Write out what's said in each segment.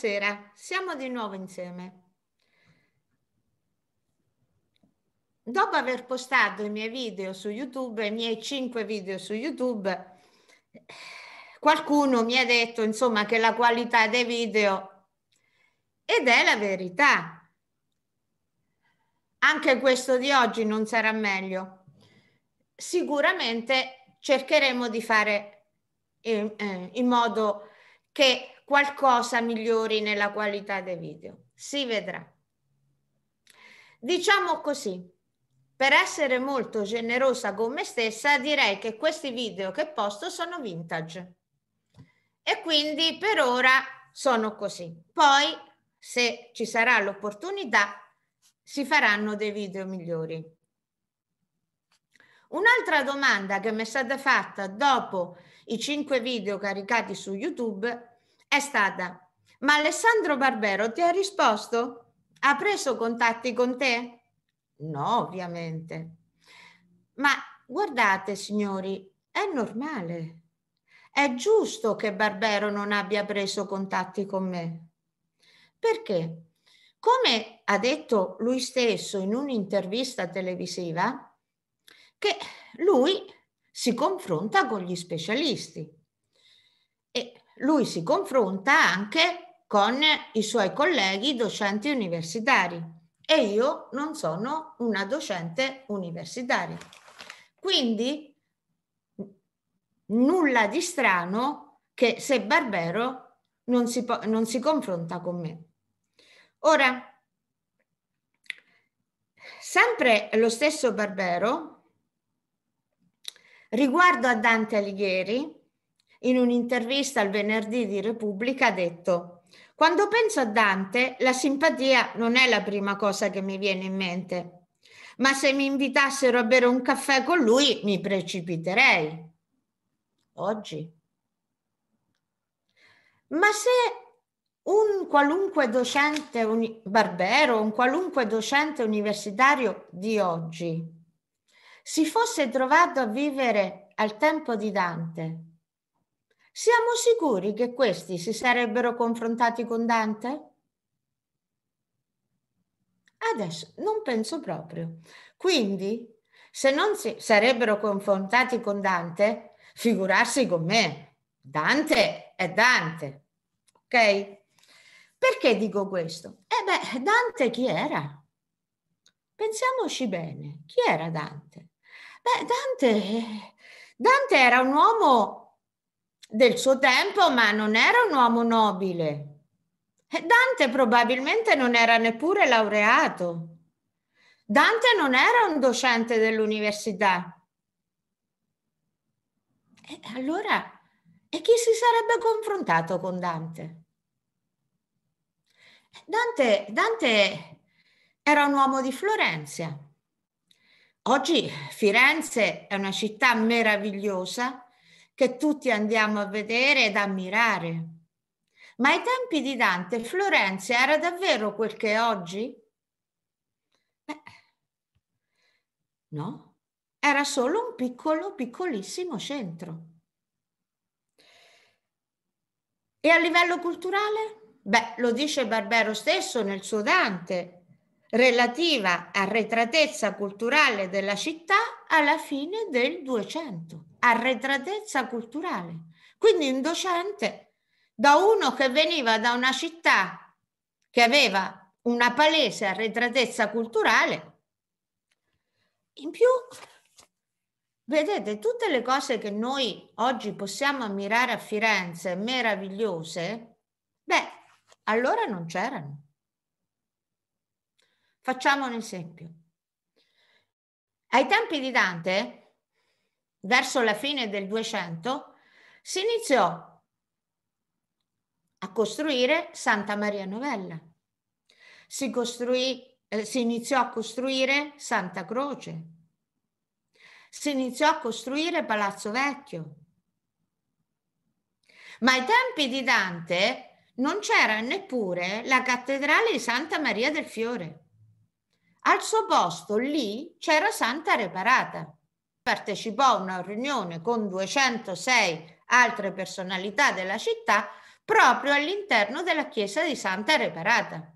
Buonasera, siamo di nuovo insieme. Dopo aver postato i miei video su YouTube, i miei cinque video su YouTube, qualcuno mi ha detto insomma che la qualità dei video ed è la verità. Anche questo di oggi non sarà meglio. Sicuramente cercheremo di fare in, eh, eh, in modo che qualcosa migliori nella qualità dei video. Si vedrà. Diciamo così, per essere molto generosa con me stessa, direi che questi video che posto sono vintage. E quindi per ora sono così. Poi, se ci sarà l'opportunità, si faranno dei video migliori. Un'altra domanda che mi è stata fatta dopo i cinque video caricati su YouTube è stata, ma Alessandro Barbero ti ha risposto? Ha preso contatti con te? No, ovviamente. Ma guardate, signori, è normale. È giusto che Barbero non abbia preso contatti con me. Perché? Come ha detto lui stesso in un'intervista televisiva, che lui si confronta con gli specialisti. E lui si confronta anche con i suoi colleghi docenti universitari e io non sono una docente universitaria. Quindi nulla di strano che se Barbero non si, non si confronta con me. Ora, sempre lo stesso Barbero, riguardo a Dante Alighieri, in un'intervista al venerdì di Repubblica ha detto quando penso a Dante la simpatia non è la prima cosa che mi viene in mente, ma se mi invitassero a bere un caffè con lui mi precipiterei. Oggi. Ma se un qualunque docente uni- barbero, un qualunque docente universitario di oggi si fosse trovato a vivere al tempo di Dante, siamo sicuri che questi si sarebbero confrontati con Dante? Adesso non penso proprio. Quindi, se non si sarebbero confrontati con Dante, figurarsi con me. Dante è Dante. Ok? Perché dico questo? Eh beh, Dante chi era? Pensiamoci bene, chi era Dante? Beh, Dante, Dante era un uomo del suo tempo, ma non era un uomo nobile. E eh, Dante probabilmente non era neppure laureato. Dante non era un docente dell'università. E allora, e chi si sarebbe confrontato con Dante? Eh, Dante, Dante era un uomo di Florenza. Oggi Firenze è una città meravigliosa che tutti andiamo a vedere ed ammirare. Ma ai tempi di Dante Florenza era davvero quel che è oggi? Beh, no, era solo un piccolo, piccolissimo centro. E a livello culturale? Beh, lo dice Barbero stesso nel suo Dante, relativa a retratezza culturale della città alla fine del 200 arretratezza culturale. Quindi un docente da uno che veniva da una città che aveva una palese arretratezza culturale, in più Vedete, tutte le cose che noi oggi possiamo ammirare a Firenze, meravigliose, beh, allora non c'erano. Facciamo un esempio. Ai tempi di Dante verso la fine del 200, si iniziò a costruire Santa Maria Novella. Si, costruì, eh, si iniziò a costruire Santa Croce. Si iniziò a costruire Palazzo Vecchio. Ma ai tempi di Dante non c'era neppure la cattedrale di Santa Maria del Fiore. Al suo posto lì c'era Santa Reparata partecipò a una riunione con 206 altre personalità della città proprio all'interno della chiesa di Santa Reparata.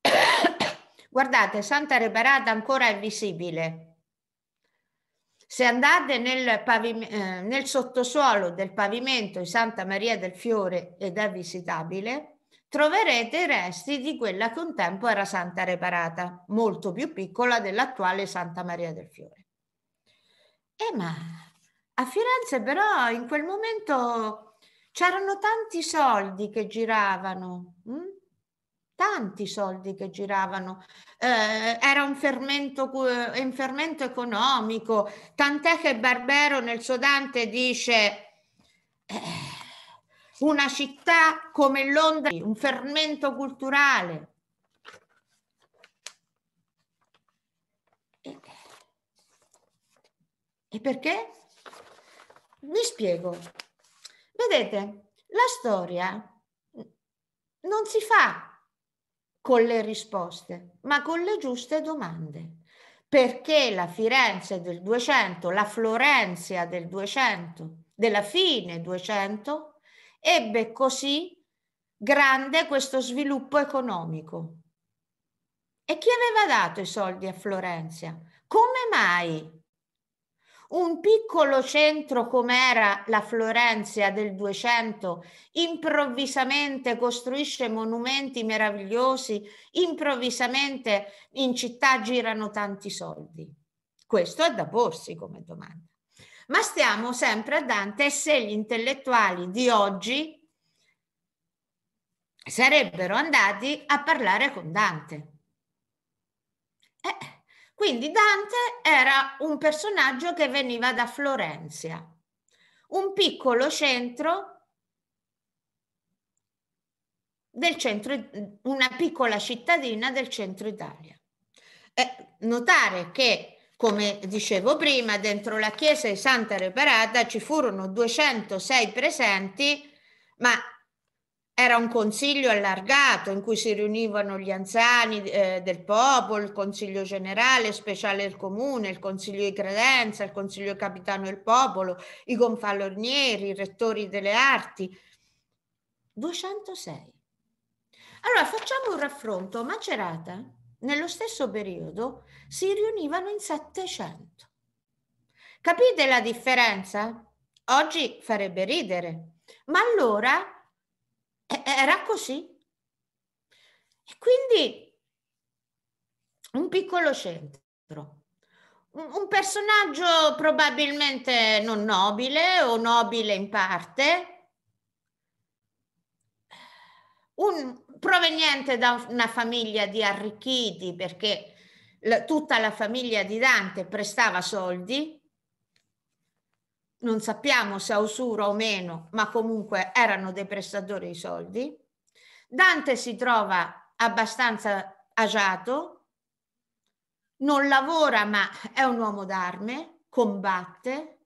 Guardate, Santa Reparata ancora è visibile. Se andate nel, eh, nel, sottosuolo del pavimento di Santa Maria del Fiore ed è visitabile, troverete i resti di quella che un tempo era Santa Reparata, molto più piccola dell'attuale Santa Maria del Fiore. Eh, ma a Firenze però in quel momento c'erano tanti soldi che giravano, mh? Mm? tanti soldi che giravano, eh, era un fermento, un fermento economico, tant'è che Barbero nel suo Dante dice... Eh, una città come Londra, un fermento culturale. E perché? Mi spiego. Vedete, la storia non si fa con le risposte, ma con le giuste domande. Perché la Firenze del 200, la Florenzia del 200, della fine 200, ebbe così grande questo sviluppo economico. E chi aveva dato i soldi a Florenzia? Come mai un piccolo centro come era la Florenzia del 200 improvvisamente costruisce monumenti meravigliosi, improvvisamente in città girano tanti soldi. Questo è da porsi come domanda. Ma stiamo sempre a Dante e se gli intellettuali di oggi sarebbero andati a parlare con Dante. Eh, quindi Dante era un personaggio che veniva da Florenzia, un piccolo centro del centro, una piccola cittadina del centro Italia. E notare che, come dicevo prima, dentro la chiesa di Santa Reparata ci furono 206 presenti, ma era un consiglio allargato in cui si riunivano gli anziani eh, del popolo, il consiglio generale, speciale del comune, il consiglio di credenza, il consiglio capitano del popolo, i gonfalonieri, i rettori delle arti. 206. Allora facciamo un raffronto. Macerata, nello stesso periodo, si riunivano in 700. Capite la differenza? Oggi farebbe ridere, ma allora era così. E quindi un piccolo centro, un personaggio probabilmente non nobile o nobile in parte, un, proveniente da una famiglia di arricchiti perché tutta la famiglia di Dante prestava soldi non sappiamo se a usura o meno, ma comunque erano dei prestatori di soldi. Dante si trova abbastanza agiato, non lavora ma è un uomo d'arme, combatte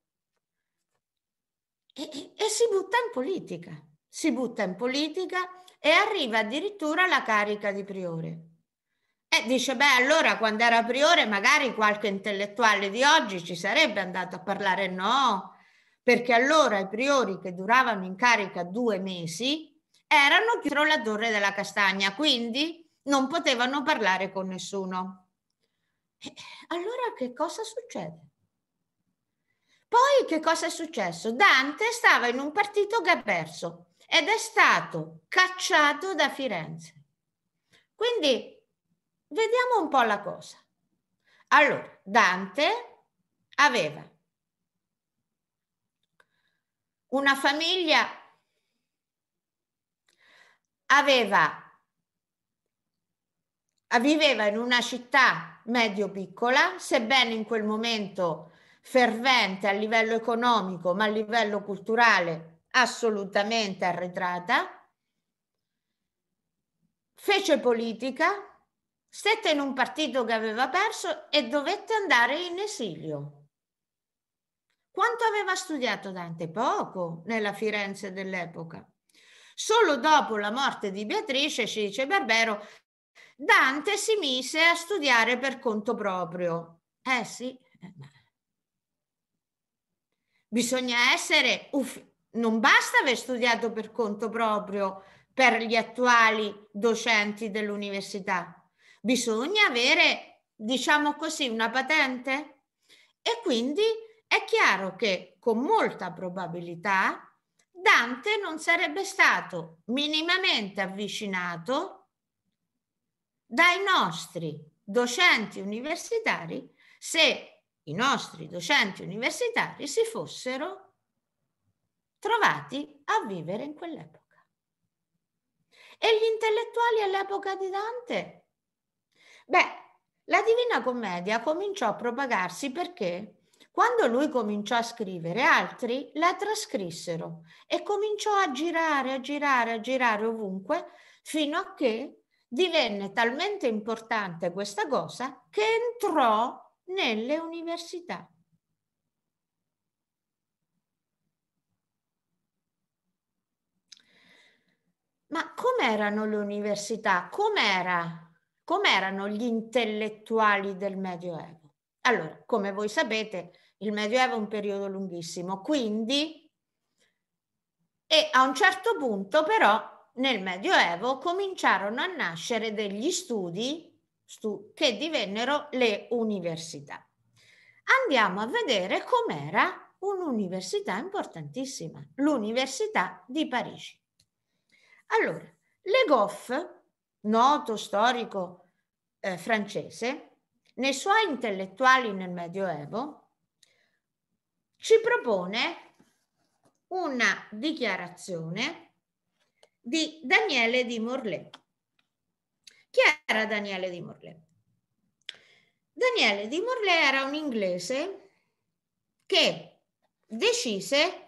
e, e, e si butta in politica. Si butta in politica e arriva addirittura alla carica di priore. E dice, beh, allora quando era priore magari qualche intellettuale di oggi ci sarebbe andato a parlare, no, perché allora i priori che duravano in carica due mesi erano dietro la torre della castagna, quindi non potevano parlare con nessuno. Eh, allora che cosa succede? Poi che cosa è successo? Dante stava in un partito che ha perso ed è stato cacciato da Firenze. Quindi vediamo un po' la cosa. Allora, Dante aveva una famiglia aveva viveva in una città medio piccola, sebbene in quel momento fervente a livello economico, ma a livello culturale assolutamente arretrata, fece politica, stette in un partito che aveva perso e dovette andare in esilio. Quanto aveva studiato Dante? Poco nella Firenze dell'epoca. Solo dopo la morte di Beatrice, ci dice Barbero, Dante si mise a studiare per conto proprio. Eh sì, eh, bisogna essere, uff, non basta aver studiato per conto proprio per gli attuali docenti dell'università, bisogna avere, diciamo così, una patente e quindi è chiaro che con molta probabilità Dante non sarebbe stato minimamente avvicinato dai nostri docenti universitari se i nostri docenti universitari si fossero trovati a vivere in quell'epoca. E gli intellettuali all'epoca di Dante? Beh, la Divina Commedia cominciò a propagarsi perché? Quando lui cominciò a scrivere, altri la trascrissero e cominciò a girare, a girare, a girare ovunque, fino a che divenne talmente importante questa cosa che entrò nelle università. Ma com'erano le università? Com'era? Com'erano gli intellettuali del Medioevo? Allora, come voi sapete, il Medioevo è un periodo lunghissimo, quindi e a un certo punto però nel Medioevo cominciarono a nascere degli studi stu, che divennero le università. Andiamo a vedere com'era un'università importantissima, l'Università di Parigi. Allora, Le Goff, noto storico eh, francese, nei suoi intellettuali nel Medioevo ci propone una dichiarazione di Daniele di Morlè. Chi era Daniele di Morlè? Daniele di Morlè era un inglese che decise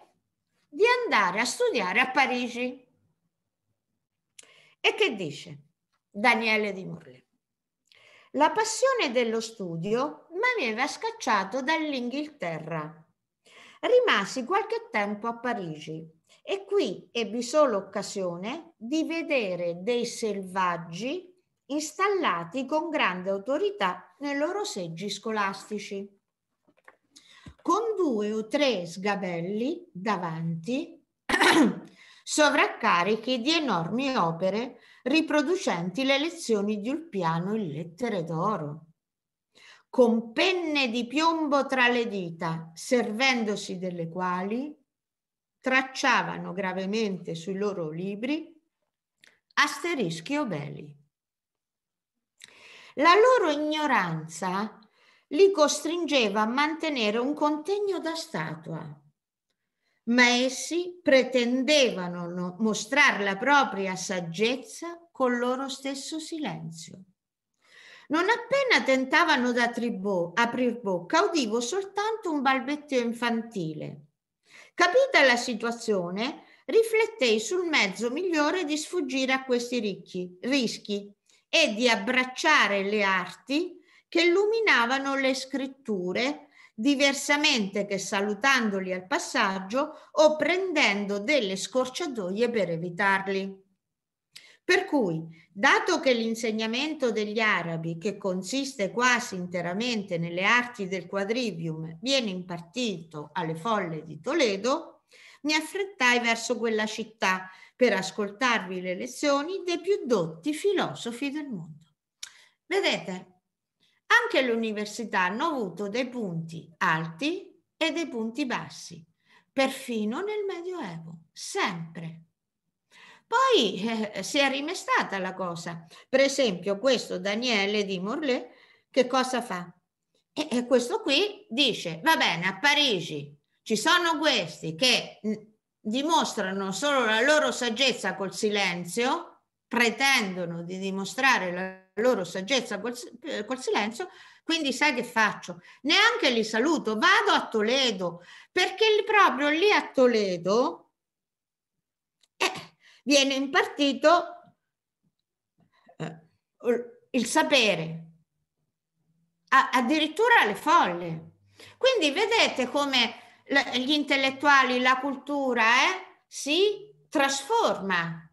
di andare a studiare a Parigi. E che dice Daniele di Morlè? La passione dello studio mi aveva scacciato dall'Inghilterra rimasi qualche tempo a Parigi e qui ebbi solo occasione di vedere dei selvaggi installati con grande autorità nei loro seggi scolastici. Con due o tre sgabelli davanti, sovraccarichi di enormi opere riproducenti le lezioni di Ulpiano in lettere d'oro con penne di piombo tra le dita, servendosi delle quali tracciavano gravemente sui loro libri asterischi o veli. La loro ignoranza li costringeva a mantenere un contegno da statua, ma essi pretendevano mostrare la propria saggezza col loro stesso silenzio. Non appena tentavano di aprir bocca, udivo soltanto un balbettio infantile. Capita la situazione, riflettei sul mezzo migliore di sfuggire a questi ricchi, rischi e di abbracciare le arti che illuminavano le scritture, diversamente che salutandoli al passaggio o prendendo delle scorciatoie per evitarli. Per cui, dato che l'insegnamento degli arabi, che consiste quasi interamente nelle arti del quadrivium, viene impartito alle folle di Toledo, mi affrettai verso quella città per ascoltarvi le lezioni dei più dotti filosofi del mondo. Vedete, anche le università hanno avuto dei punti alti e dei punti bassi, perfino nel Medioevo, sempre. Poi eh, si è rimestata la cosa. Per esempio, questo Daniele di Morlè, che cosa fa? E, e questo qui dice, va bene, a Parigi ci sono questi che mm, dimostrano solo la loro saggezza col silenzio, pretendono di dimostrare la loro saggezza col, eh, col, silenzio, quindi sai che faccio? Neanche li saluto, vado a Toledo, perché proprio lì a Toledo eh, viene impartito eh, il sapere, addirittura alle folle. Quindi vedete come gli intellettuali, la cultura eh, si trasforma.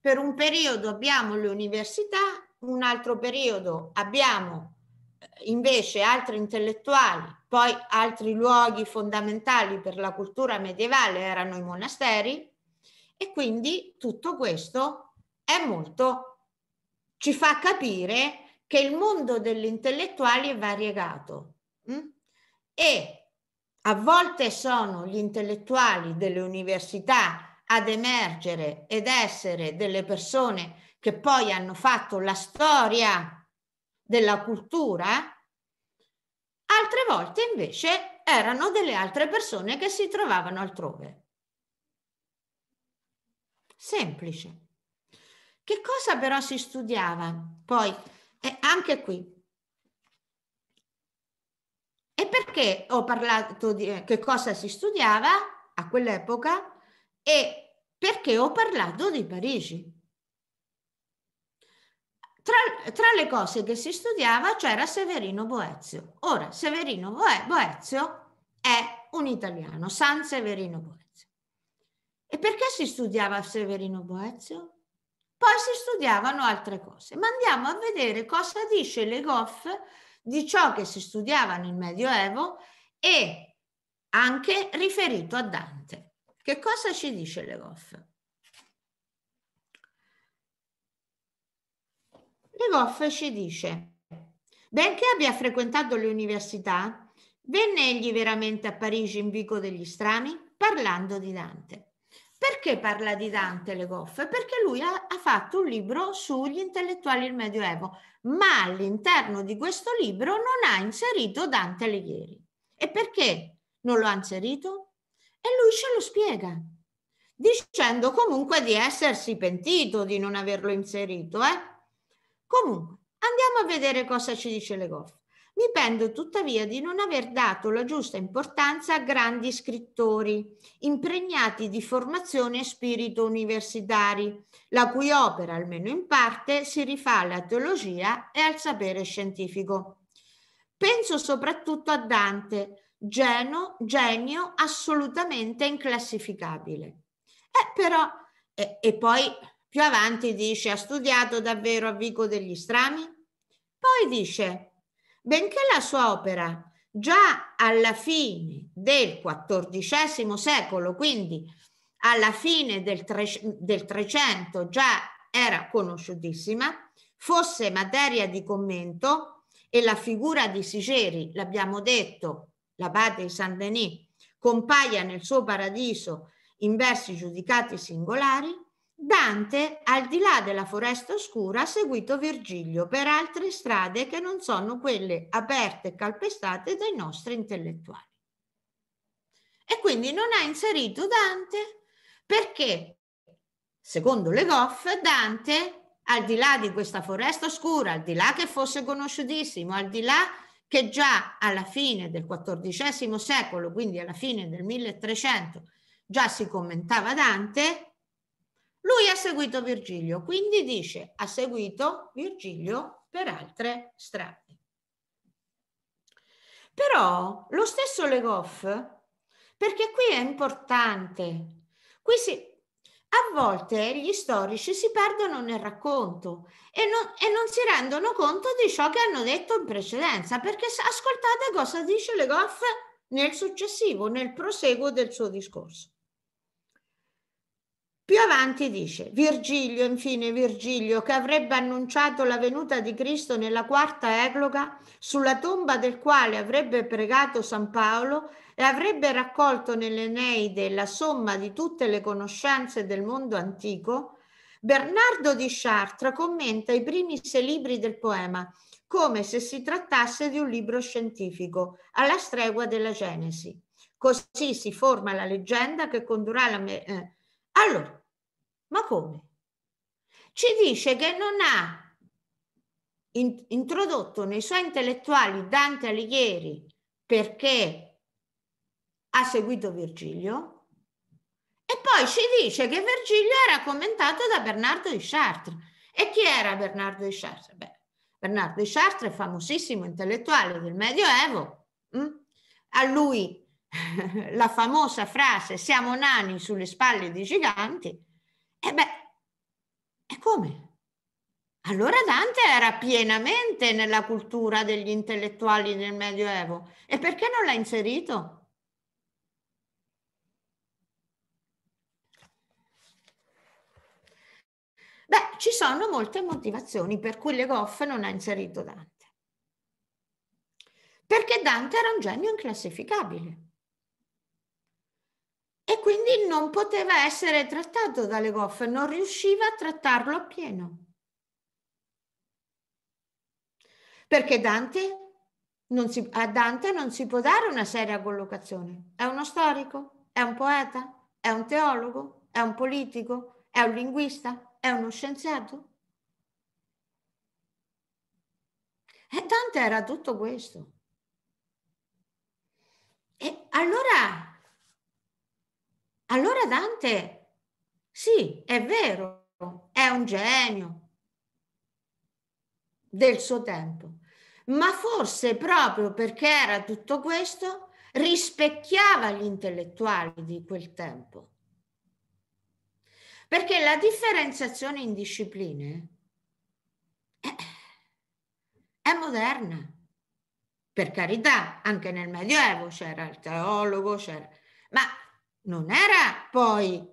Per un periodo abbiamo le università, un altro periodo abbiamo eh, invece altri intellettuali, poi altri luoghi fondamentali per la cultura medievale erano i monasteri, e quindi tutto questo è molto, ci fa capire che il mondo degli intellettuali è variegato mm? e a volte sono gli intellettuali delle università ad emergere ed essere delle persone che poi hanno fatto la storia della cultura, altre volte invece erano delle altre persone che si trovavano altrove semplice. Che cosa però si studiava? Poi, eh, anche qui. E perché ho parlato di eh, che cosa si studiava a quell'epoca e perché ho parlato di Parigi? Tra, tra, le cose che si studiava c'era Severino Boezio. Ora, Severino Boezio è un italiano, San Severino Boezio. E perché si studiava Severino Boezio? Poi si studiavano altre cose, ma andiamo a vedere cosa dice Le Goff di ciò che si studiava nel Medioevo e anche riferito a Dante. Che cosa ci dice Le Goff? Le Goff ci dice, benché abbia frequentato le università, venne egli veramente a Parigi in vico degli strani parlando di Dante perché parla di Dante le goffe? Perché lui ha, ha fatto un libro sugli intellettuali del Medioevo, ma all'interno di questo libro non ha inserito Dante Alighieri. E perché non lo ha inserito? E lui ce lo spiega, dicendo comunque di essersi pentito di non averlo inserito. Eh? Comunque, andiamo a vedere cosa ci dice le goffe. Mi pendo tuttavia di non aver dato la giusta importanza a grandi scrittori, impregnati di formazione e spirito universitari, la cui opera, almeno in parte, si rifà alla teologia e al sapere scientifico. Penso soprattutto a Dante, geno, genio assolutamente inclassificabile. Eh, però, eh, e poi più avanti dice, ha studiato davvero a Vico degli Strami? Poi dice, benché la sua opera già alla fine del XIV secolo, quindi alla fine del, Trecento già era conosciutissima, fosse materia di commento e la figura di Sigeri, l'abbiamo detto, l'abate di Saint-Denis, compaia nel suo paradiso in versi giudicati singolari, Dante, al di là della foresta oscura, ha seguito Virgilio per altre strade che non sono quelle aperte e calpestate dai nostri intellettuali. E quindi non ha inserito Dante perché, secondo Le Goff, Dante, al di là di questa foresta oscura, al di là che fosse conosciutissimo, al di là che già alla fine del XIV secolo, quindi alla fine del 1300, già si commentava Dante, lui ha seguito Virgilio, quindi dice ha seguito Virgilio per altre strade. Però lo stesso Legoff, perché qui è importante, qui si, a volte gli storici si perdono nel racconto e non, e non, si rendono conto di ciò che hanno detto in precedenza, perché ascoltate cosa dice Legoff nel successivo, nel proseguo del suo discorso. Più avanti dice Virgilio, infine Virgilio, che avrebbe annunciato la venuta di Cristo nella quarta egloga, sulla tomba del quale avrebbe pregato San Paolo e avrebbe raccolto nell'Eneide la somma di tutte le conoscenze del mondo antico, Bernardo di Chartres commenta i primi sei libri del poema come se si trattasse di un libro scientifico, alla stregua della Genesi. Così si forma la leggenda che condurrà la, me- eh, allora, ma come? Ci dice che non ha in, introdotto nei suoi intellettuali Dante Alighieri perché ha seguito Virgilio e poi ci dice che Virgilio era commentato da Bernardo di Chartres. E chi era Bernardo di Chartres? Beh, Bernardo di Chartres è famosissimo intellettuale del Medioevo. Mm? A lui la famosa frase siamo nani sulle spalle di giganti, e beh, e come? Allora Dante era pienamente nella cultura degli intellettuali del Medioevo e perché non l'ha inserito? Beh, ci sono molte motivazioni per cui Le Goff non ha inserito Dante. Perché Dante era un genio inclassificabile e quindi non poteva essere trattato dalle goffe, non riusciva a trattarlo appieno. Perché Dante si, a Dante non si può dare una seria collocazione. È uno storico, è un poeta, è un teologo, è un politico, è un linguista, è uno scienziato. E Dante era tutto questo. E allora allora Dante, sì, è vero, è un genio del suo tempo, ma forse proprio perché era tutto questo, rispecchiava gli intellettuali di quel tempo. Perché la differenziazione in discipline eh, è moderna. Per carità, anche nel Medioevo c'era il teologo, c'era non era poi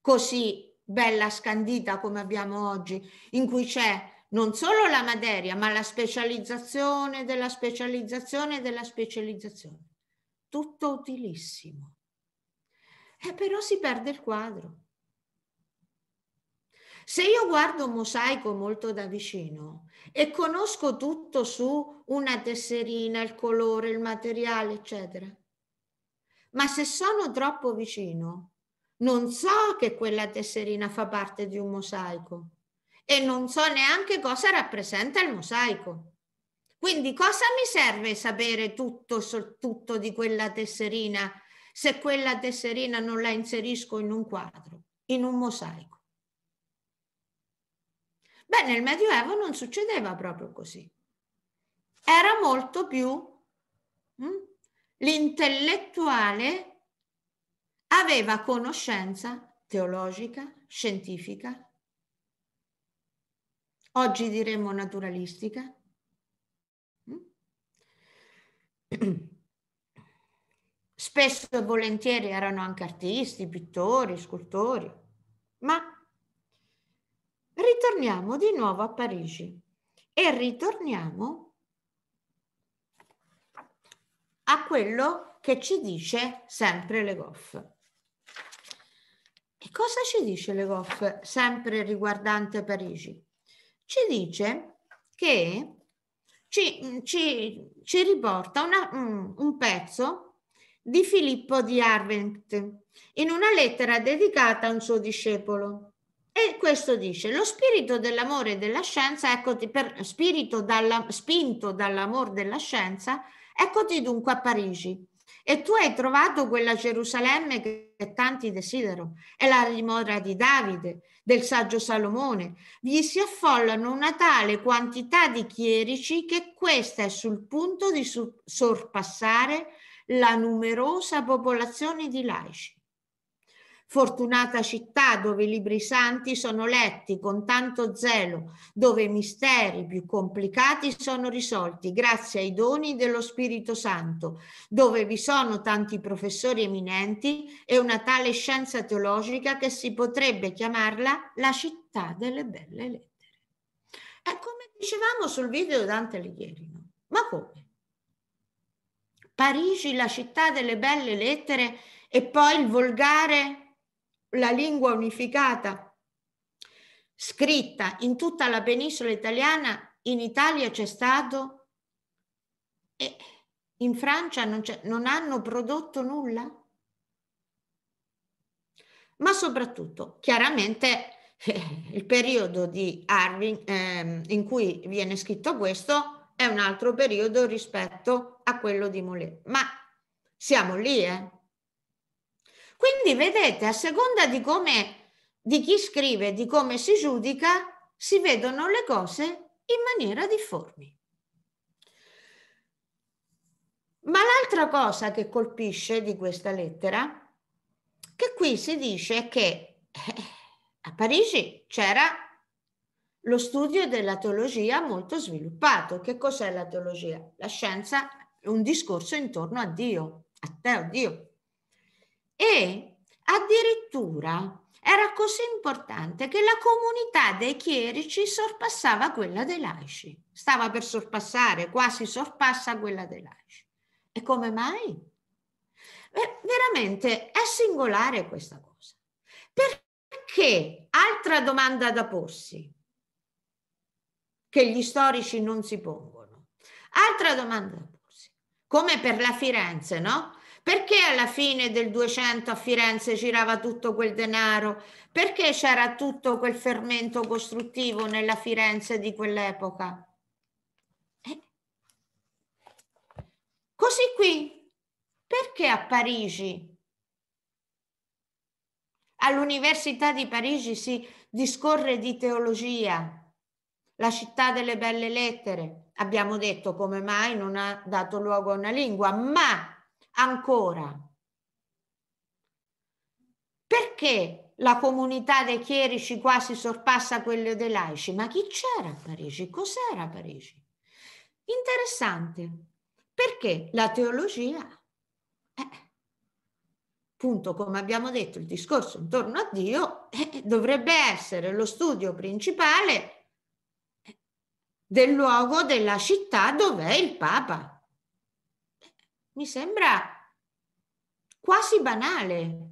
così bella scandita come abbiamo oggi, in cui c'è non solo la materia, ma la specializzazione della specializzazione della specializzazione. Tutto utilissimo. E però si perde il quadro. Se io guardo un mosaico molto da vicino e conosco tutto su una tesserina, il colore, il materiale, eccetera, ma se sono troppo vicino, non so che quella tesserina fa parte di un mosaico e non so neanche cosa rappresenta il mosaico. Quindi cosa mi serve sapere tutto, tutto di quella tesserina se quella tesserina non la inserisco in un quadro, in un mosaico? Beh, nel Medioevo non succedeva proprio così. Era molto più mh, mm, l'intellettuale aveva conoscenza teologica, scientifica, oggi diremmo naturalistica. Spesso e volentieri erano anche artisti, pittori, scultori, ma ritorniamo di nuovo a Parigi e ritorniamo a quello che ci dice sempre Le Goff. E cosa ci dice Le Goff, sempre riguardante Parigi? Ci dice che ci, ci, ci riporta una, un pezzo di Filippo di Arvent in una lettera dedicata a un suo discepolo. E questo dice, lo spirito dell'amore e della scienza, ecco, per, spirito dalla, spinto dall'amore della scienza, Eccoti dunque a Parigi e tu hai trovato quella Gerusalemme che tanti desidero, è la dimora di Davide, del saggio Salomone. Vi si affollano una tale quantità di chierici che questa è sul punto di sorpassare la numerosa popolazione di laici. Fortunata città dove i libri santi sono letti con tanto zelo, dove i misteri più complicati sono risolti grazie ai doni dello Spirito Santo, dove vi sono tanti professori eminenti e una tale scienza teologica che si potrebbe chiamarla la città delle belle lettere. È come dicevamo sul video Dante Alighieri, ma come? Parigi, la città delle belle lettere e poi il volgare la lingua unificata scritta in tutta la penisola italiana, in Italia c'è stato e in Francia non, non hanno prodotto nulla? Ma soprattutto, chiaramente, il periodo di Arvin eh, in cui viene scritto questo è un altro periodo rispetto a quello di Moulet. Ma siamo lì, eh? Quindi vedete, a seconda di come, di chi scrive, di come si giudica, si vedono le cose in maniera difformi. Ma l'altra cosa che colpisce di questa lettera, che qui si dice che eh, a Parigi c'era lo studio della teologia molto sviluppato. Che cos'è la teologia? La scienza, un discorso intorno a Dio, a te, a Dio e addirittura era così importante che la comunità dei chierici sorpassava quella dei laici, stava per sorpassare, quasi sorpassa quella dei laici. E come mai? Beh, veramente è singolare questa cosa. Perché, altra domanda da porsi, che gli storici non si pongono, altra domanda da porsi, come per la Firenze, no? Perché alla fine del 200 a Firenze girava tutto quel denaro? Perché c'era tutto quel fermento costruttivo nella Firenze di quell'epoca? Eh? Così qui, perché a Parigi, all'Università di Parigi si discorre di teologia, la città delle belle lettere? Abbiamo detto come mai non ha dato luogo a una lingua, ma ancora. Perché la comunità dei chierici quasi sorpassa quelle dei laici? Ma chi c'era a Parigi? Cos'era a Parigi? Interessante, perché la teologia, eh, appunto come abbiamo detto, il discorso intorno a Dio eh, dovrebbe essere lo studio principale del luogo, della città dove è il Papa mi sembra quasi banale.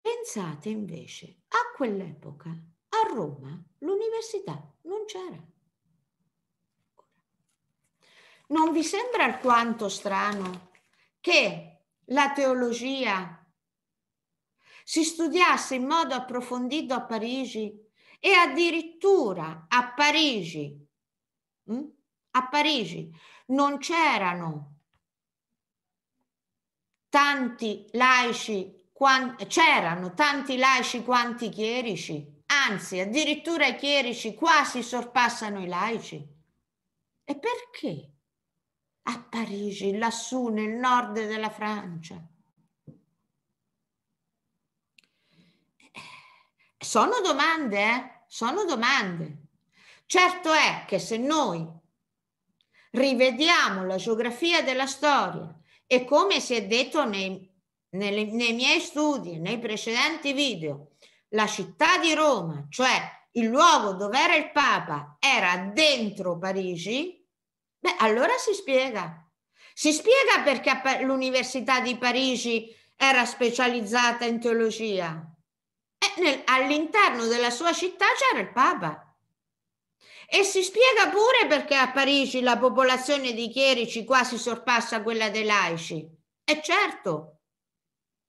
Pensate invece, a quell'epoca a Roma l'università non c'era. Non vi sembra alquanto strano che la teologia si studiasse in modo approfondito a Parigi e addirittura a Parigi, hm? a Parigi non c'erano tanti laici, c'erano tanti laici quanti chierici, anzi addirittura i chierici quasi sorpassano i laici. E perché? A Parigi, lassù nel nord della Francia. Sono domande, eh? Sono domande. Certo è che se noi Rivediamo la geografia della storia e come si è detto nei, nelle, nei miei studi, nei precedenti video, la città di Roma, cioè il luogo dove era il Papa, era dentro Parigi, beh, allora si spiega. Si spiega perché l'Università di Parigi era specializzata in teologia. All'interno della sua città c'era il Papa. E si spiega pure perché a Parigi la popolazione di chierici quasi sorpassa quella dei laici. E certo,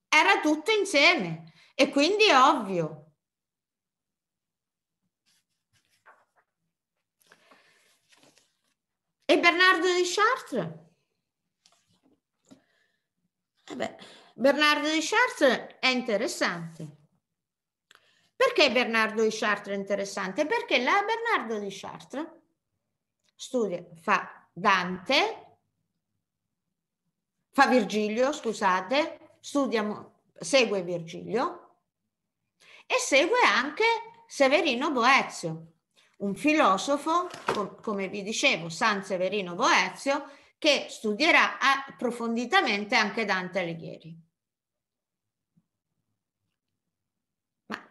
era tutto insieme e quindi è ovvio. E Bernardo di Chartres? Eh Bernardo di Chartres è interessante. Perché Bernardo di Chartres è interessante? Perché la Bernardo di Chartres studia, fa Dante, fa Virgilio, scusate, studia, segue Virgilio e segue anche Severino Boezio, un filosofo, come vi dicevo, San Severino Boezio, che studierà approfonditamente anche Dante Alighieri.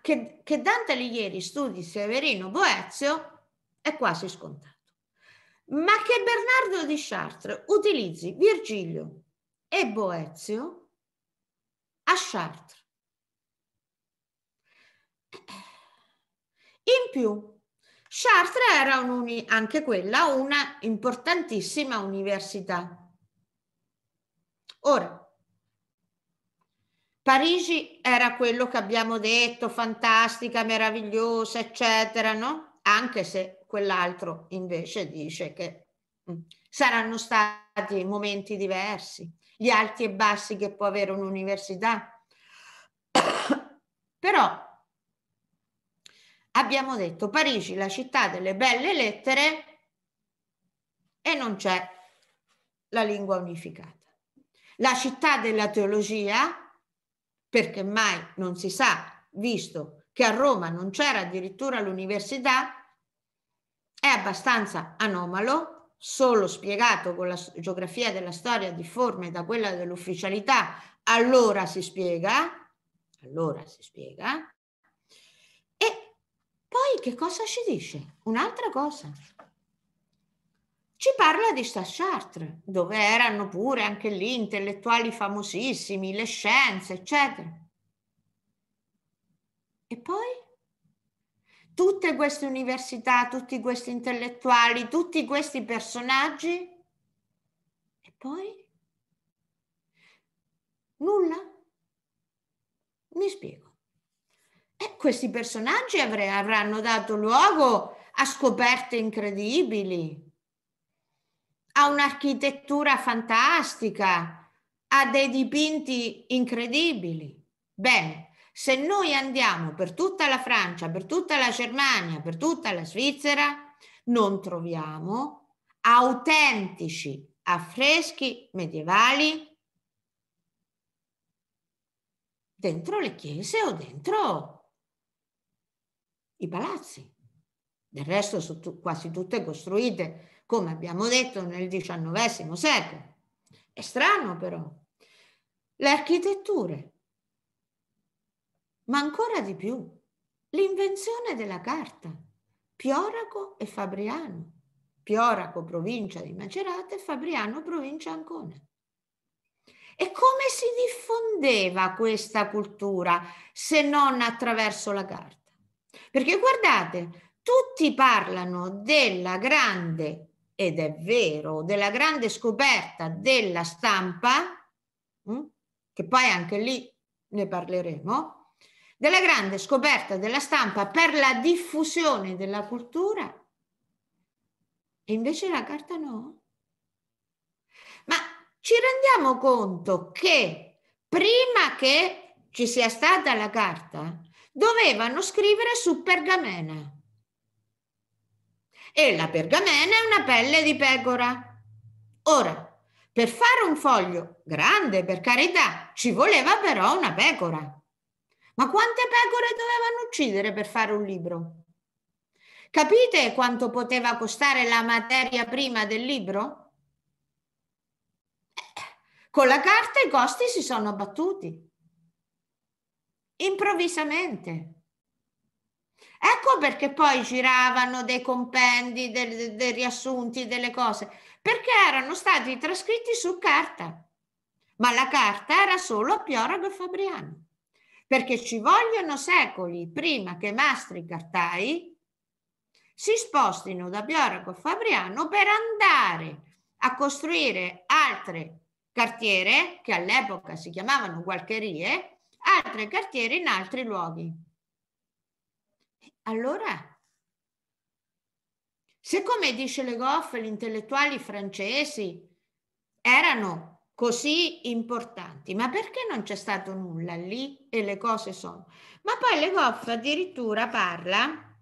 che, che Dante Alighieri studi Severino Boezio è quasi scontato. Ma che Bernardo di Chartres utilizzi Virgilio e Boezio a Chartres. In più, Chartres era un, anche quella una importantissima università. Ora, Parigi era quello che abbiamo detto, fantastica, meravigliosa, eccetera, no? Anche se quell'altro invece dice che mm, saranno stati momenti diversi, gli alti e bassi che può avere un'università. Però abbiamo detto Parigi, la città delle belle lettere, e non c'è la lingua unificata. La città della teologia perché mai non si sa, visto che a Roma non c'era addirittura l'università, è abbastanza anomalo, solo spiegato con la geografia della storia difforme da quella dell'ufficialità, allora si spiega, allora si spiega. E poi che cosa ci dice? Un'altra cosa ci parla di Stas dove erano pure anche lì intellettuali famosissimi, le scienze, eccetera. E poi? Tutte queste università, tutti questi intellettuali, tutti questi personaggi? E poi? Nulla? Mi spiego. E eh, questi personaggi avranno dato luogo a scoperte incredibili, ha un'architettura fantastica, ha dei dipinti incredibili. Bene, se noi andiamo per tutta la Francia, per tutta la Germania, per tutta la Svizzera, non troviamo autentici affreschi medievali dentro le chiese o dentro i palazzi. Del resto sono quasi tutte costruite come abbiamo detto nel XIX secolo. È strano però. Le architetture, ma ancora di più, l'invenzione della carta. Pioraco e Fabriano. Pioraco, provincia di Macerata, e Fabriano, provincia Ancona. E come si diffondeva questa cultura se non attraverso la carta? Perché guardate, tutti parlano della grande ed è vero, della grande scoperta della stampa, mm, che poi anche lì ne parleremo, della grande scoperta della stampa per la diffusione della cultura, e invece la carta no. Ma ci rendiamo conto che prima che ci sia stata la carta, dovevano scrivere su pergamena e la pergamena è una pelle di pecora. Ora, per fare un foglio grande, per carità, ci voleva però una pecora. Ma quante pecore dovevano uccidere per fare un libro? Capite quanto poteva costare la materia prima del libro? Eh, con la carta i costi si sono abbattuti. Improvvisamente. Ecco perché poi giravano dei compendi, dei, dei riassunti, delle cose, perché erano stati trascritti su carta, ma la carta era solo a Piorago e Fabriano, perché ci vogliono secoli prima che Mastri Cartai si spostino da Piorago a Fabriano per andare a costruire altre cartiere, che all'epoca si chiamavano gualcherie, altre cartiere in altri luoghi. Allora, se come dice Le Goff, gli intellettuali francesi erano così importanti, ma perché non c'è stato nulla lì e le cose sono? Ma poi Le Goff addirittura parla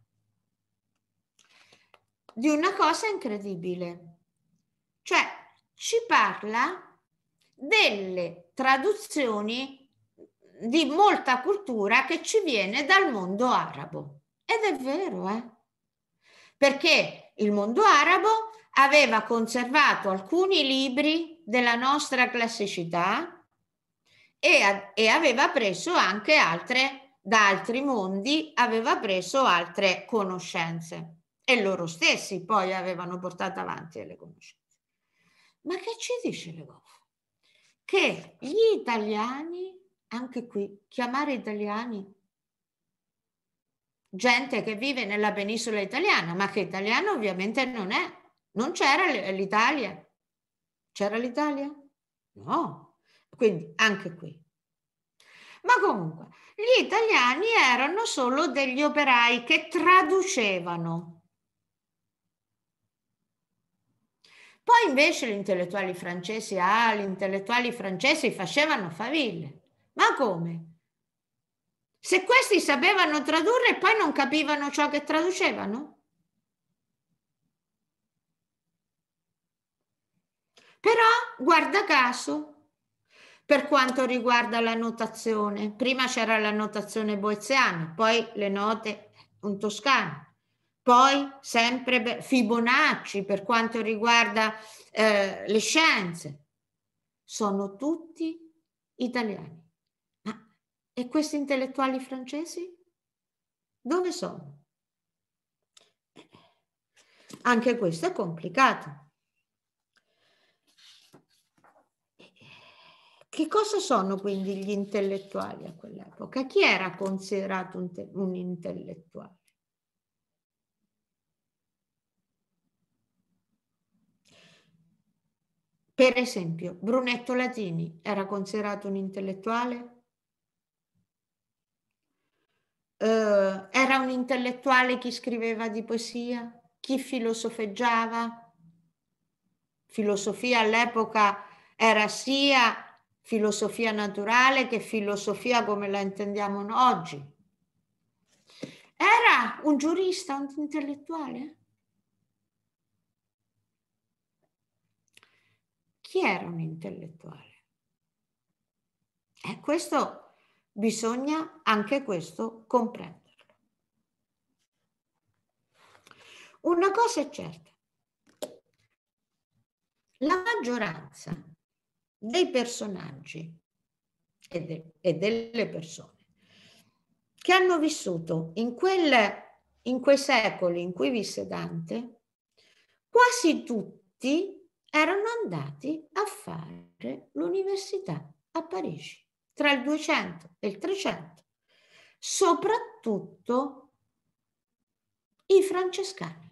di una cosa incredibile, cioè ci parla delle traduzioni di molta cultura che ci viene dal mondo arabo. Ed è vero, eh? Perché il mondo arabo aveva conservato alcuni libri della nostra classicità e, e aveva preso anche altre, da altri mondi, aveva preso altre conoscenze e loro stessi poi avevano portato avanti le conoscenze. Ma che ci dice Le Goff? Che gli italiani, anche qui, chiamare italiani gente che vive nella penisola italiana, ma che italiana ovviamente non è. Non c'era l'Italia. C'era l'Italia? No. Quindi anche qui. Ma comunque, gli italiani erano solo degli operai che traducevano. Poi invece gli intellettuali francesi, ah, gli intellettuali francesi facevano faville. Ma come? Se questi sapevano tradurre e poi non capivano ciò che traducevano? Però, guarda caso, per quanto riguarda la notazione, prima c'era la notazione boeziana, poi le note in toscano, poi sempre Fibonacci per quanto riguarda eh, le scienze. Sono tutti italiani. E questi intellettuali francesi? Dove sono? Anche questo è complicato. Che cosa sono quindi gli intellettuali a quell'epoca? Chi era considerato un, te- un intellettuale? Per esempio, Brunetto Latini era considerato un intellettuale? Uh, era un intellettuale chi scriveva di poesia, chi filosofeggiava. Filosofia all'epoca era sia filosofia naturale che filosofia come la intendiamo oggi. Era un giurista, un intellettuale? Chi era un intellettuale? E eh, questo Bisogna anche questo comprenderlo. Una cosa è certa, la maggioranza dei personaggi e, de e delle persone che hanno vissuto in, quelle, in quei secoli in cui visse Dante, quasi tutti erano andati a fare l'università a Parigi tra il 200 e il 300, soprattutto i francescani.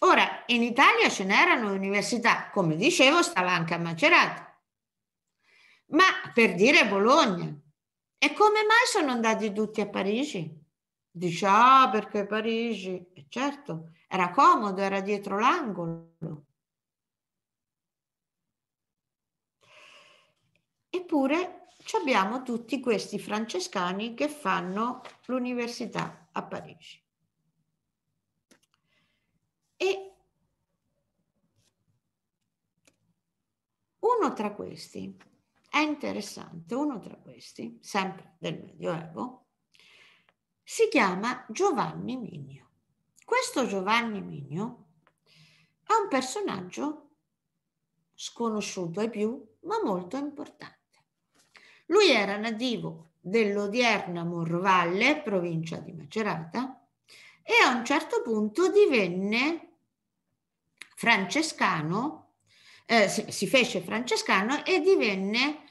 Ora, in Italia ce n'erano università, come dicevo, stava anche a Macerata, ma per dire Bologna. E come mai sono andati tutti a Parigi? Dice, ah, perché Parigi? Eh, certo, era comodo, era dietro l'angolo. Eppure abbiamo tutti questi francescani che fanno l'università a Parigi. E uno tra questi, è interessante, uno tra questi, sempre del Medioevo, si chiama Giovanni Migno. Questo Giovanni Migno è un personaggio sconosciuto ai più, ma molto importante. Lui era nativo dell'odierna Morvalle, provincia di Macerata, e a un certo punto divenne francescano, eh, si, si fece francescano e divenne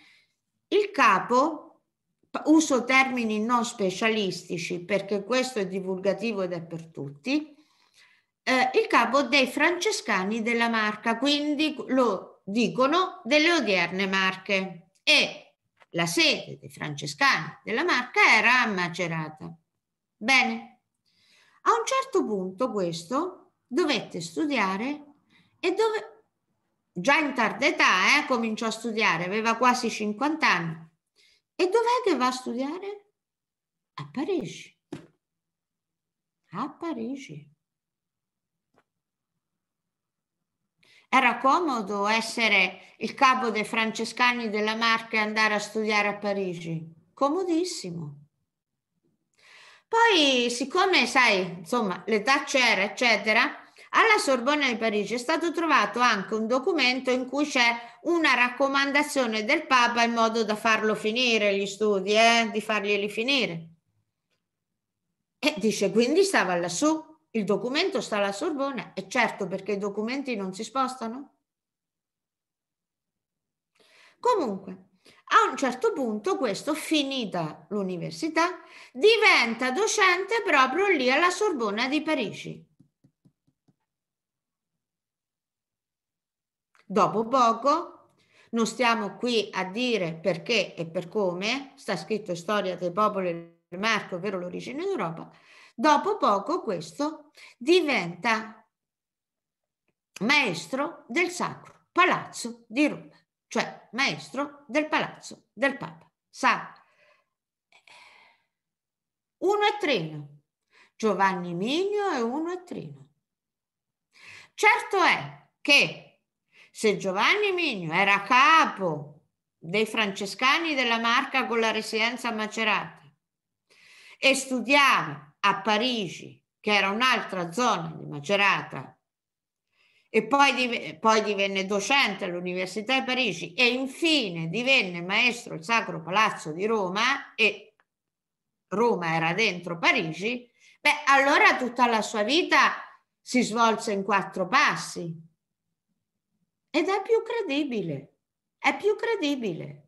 il capo uso termini non specialistici perché questo è divulgativo ed è per tutti, eh, il capo dei francescani della Marca, quindi lo dicono delle odierne Marche e la sede dei francescani della Marca era a Macerata. Bene, a un certo punto questo dovette studiare e dove già in tarda età eh, cominciò a studiare, aveva quasi 50 anni. E dov'è che va a studiare? A Parigi. A Parigi. Era comodo essere il capo dei francescani della Marca e andare a studiare a Parigi? Comodissimo. Poi, siccome sai, insomma, l'età c'era, eccetera, alla Sorbona di Parigi è stato trovato anche un documento in cui c'è una raccomandazione del Papa in modo da farlo finire gli studi, eh, di farglieli finire. E dice, quindi stava lassù il documento sta alla Sorbona, e certo perché i documenti non si spostano. Comunque, a un certo punto questo, finita l'università, diventa docente proprio lì alla Sorbona di Parigi. Dopo poco, non stiamo qui a dire perché e per come, sta scritto Storia dei popoli del Marco, ovvero l'origine d'Europa, Dopo poco questo diventa maestro del Sacro Palazzo di Roma, cioè maestro del Palazzo del Papa. Sa, uno a Trino, Giovanni Miglio è uno a Trino. Certo è che se Giovanni Miglio era capo dei francescani della Marca con la residenza a Macerata e studiava a Parigi, che era un'altra zona di Macerata, e poi, div- poi divenne docente all'Università di Parigi e infine divenne maestro al Sacro Palazzo di Roma e Roma era dentro Parigi, beh, allora tutta la sua vita si svolse in quattro passi ed è più credibile, è più credibile.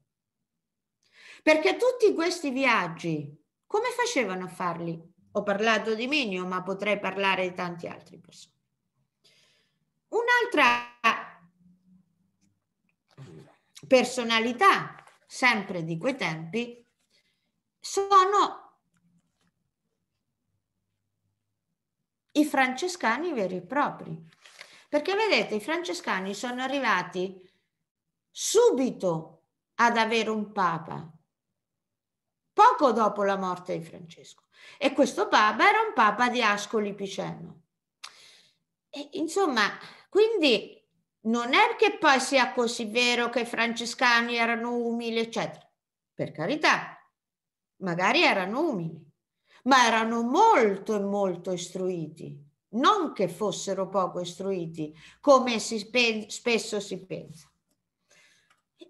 Perché tutti questi viaggi, come facevano a farli? Ho parlato di Minio, ma potrei parlare di tante altre persone. Un'altra personalità, sempre di quei tempi, sono i francescani veri e propri. Perché vedete, i francescani sono arrivati subito ad avere un papa, poco dopo la morte di Francesco. E questo Papa era un Papa di Ascoli Piceno. E, insomma, quindi non è che poi sia così vero che i francescani erano umili, eccetera. Per carità, magari erano umili, ma erano molto e molto istruiti, non che fossero poco istruiti, come si spe- spesso si pensa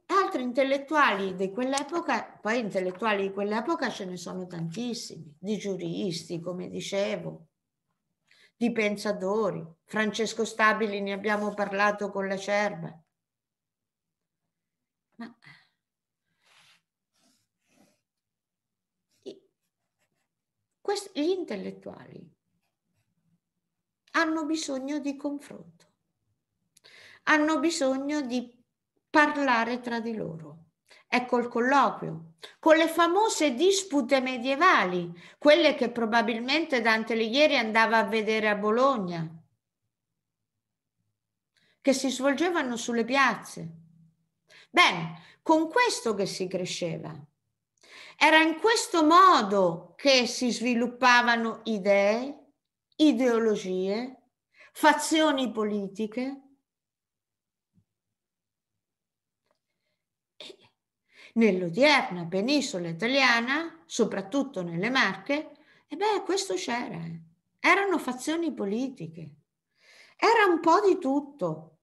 altri intellettuali di quell'epoca, poi intellettuali di quell'epoca ce ne sono tantissimi, di giuristi, come dicevo, di pensatori. Francesco Stabili ne abbiamo parlato con la Cerba. Ma gli intellettuali hanno bisogno di confronto, hanno bisogno di parlare tra di loro. Ecco il colloquio, con le famose dispute medievali, quelle che probabilmente Dante Alighieri andava a vedere a Bologna, che si svolgevano sulle piazze. Bene, con questo che si cresceva. Era in questo modo che si sviluppavano idee, ideologie, fazioni politiche, nell'odierna penisola italiana, soprattutto nelle Marche, e beh, questo c'era. Eh. Erano fazioni politiche, era un po' di tutto,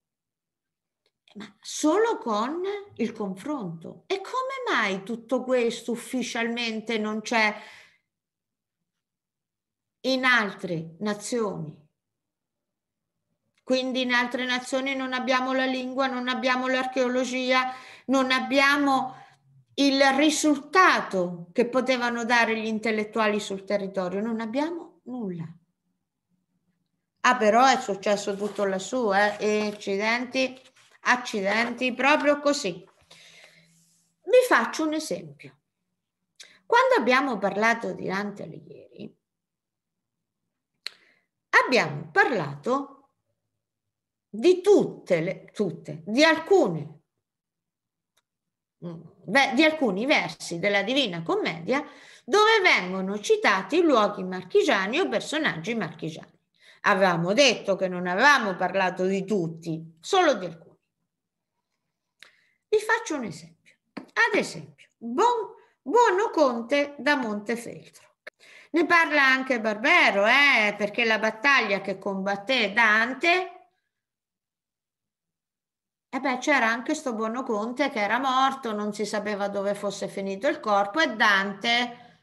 ma solo con il confronto. E come mai tutto questo ufficialmente non c'è in altre nazioni? Quindi in altre nazioni non abbiamo la lingua, non abbiamo l'archeologia, non abbiamo il risultato che potevano dare gli intellettuali sul territorio. Non abbiamo nulla. Ah, però è successo tutto lassù, eh? E accidenti, accidenti, proprio così. Vi faccio un esempio. Quando abbiamo parlato di Dante Alighieri, abbiamo parlato di tutte, le, tutte, di alcune di alcuni versi della Divina Commedia dove vengono citati luoghi marchigiani o personaggi marchigiani. Avevamo detto che non avevamo parlato di tutti, solo di alcuni. Vi faccio un esempio. Ad esempio, buon, Buono Conte da Montefeltro. Ne parla anche Barbero, eh, perché la battaglia che combatté Dante e eh beh, c'era anche sto buono Conte che era morto, non si sapeva dove fosse finito il corpo e Dante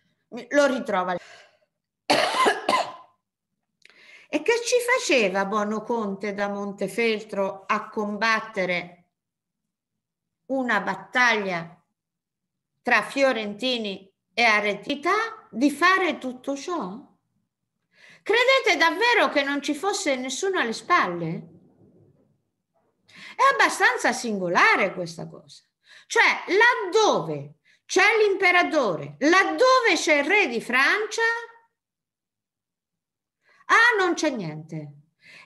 lo ritrova. E che ci faceva buono Conte da Montefeltro a combattere una battaglia tra fiorentini e aretità di fare tutto ciò? Credete davvero che non ci fosse nessuno alle spalle? È abbastanza singolare questa cosa. Cioè, laddove c'è l'imperatore, laddove c'è il re di Francia, ah, non c'è niente.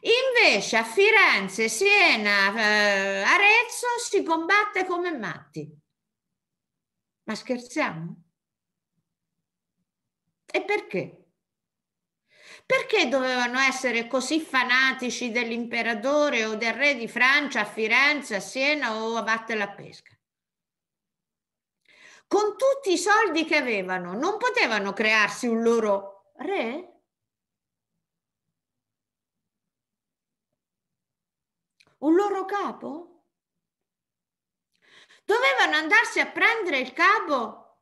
Invece a Firenze, Siena, eh, Arezzo si combatte come matti. Ma scherziamo? E perché? perché dovevano essere così fanatici dell'imperatore o del re di Francia a Firenze, a Siena o a Batte la Pesca? Con tutti i soldi che avevano, non potevano crearsi un loro re? Un loro capo? dovevano andarsi a prendere il capo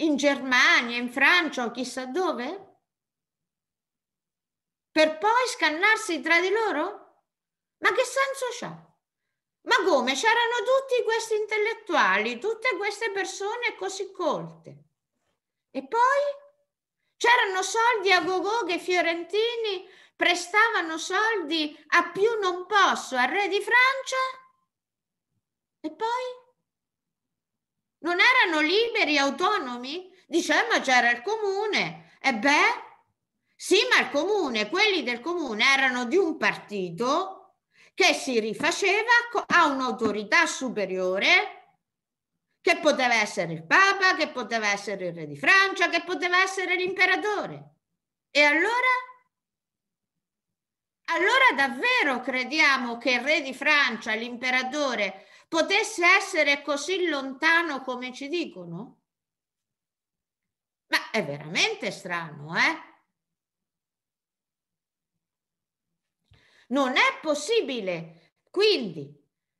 in Germania, in Francia o chissà dove? per poi scannarsi tra di loro? Ma che senso c'ha? Ma come? C'erano tutti questi intellettuali, tutte queste persone così colte. E poi c'erano soldi a Gogò che i fiorentini prestavano soldi a più non posso al re di Francia? E poi? Non erano liberi, autonomi? Diceva eh, c'era il comune. E beh, sì, ma il comune, quelli del comune erano di un partito che si rifaceva a un'autorità superiore che poteva essere il Papa, che poteva essere il Re di Francia, che poteva essere l'imperatore. E allora? Allora davvero crediamo che il Re di Francia, l'imperatore, potesse essere così lontano come ci dicono? Ma è veramente strano, eh? Non è possibile. Quindi,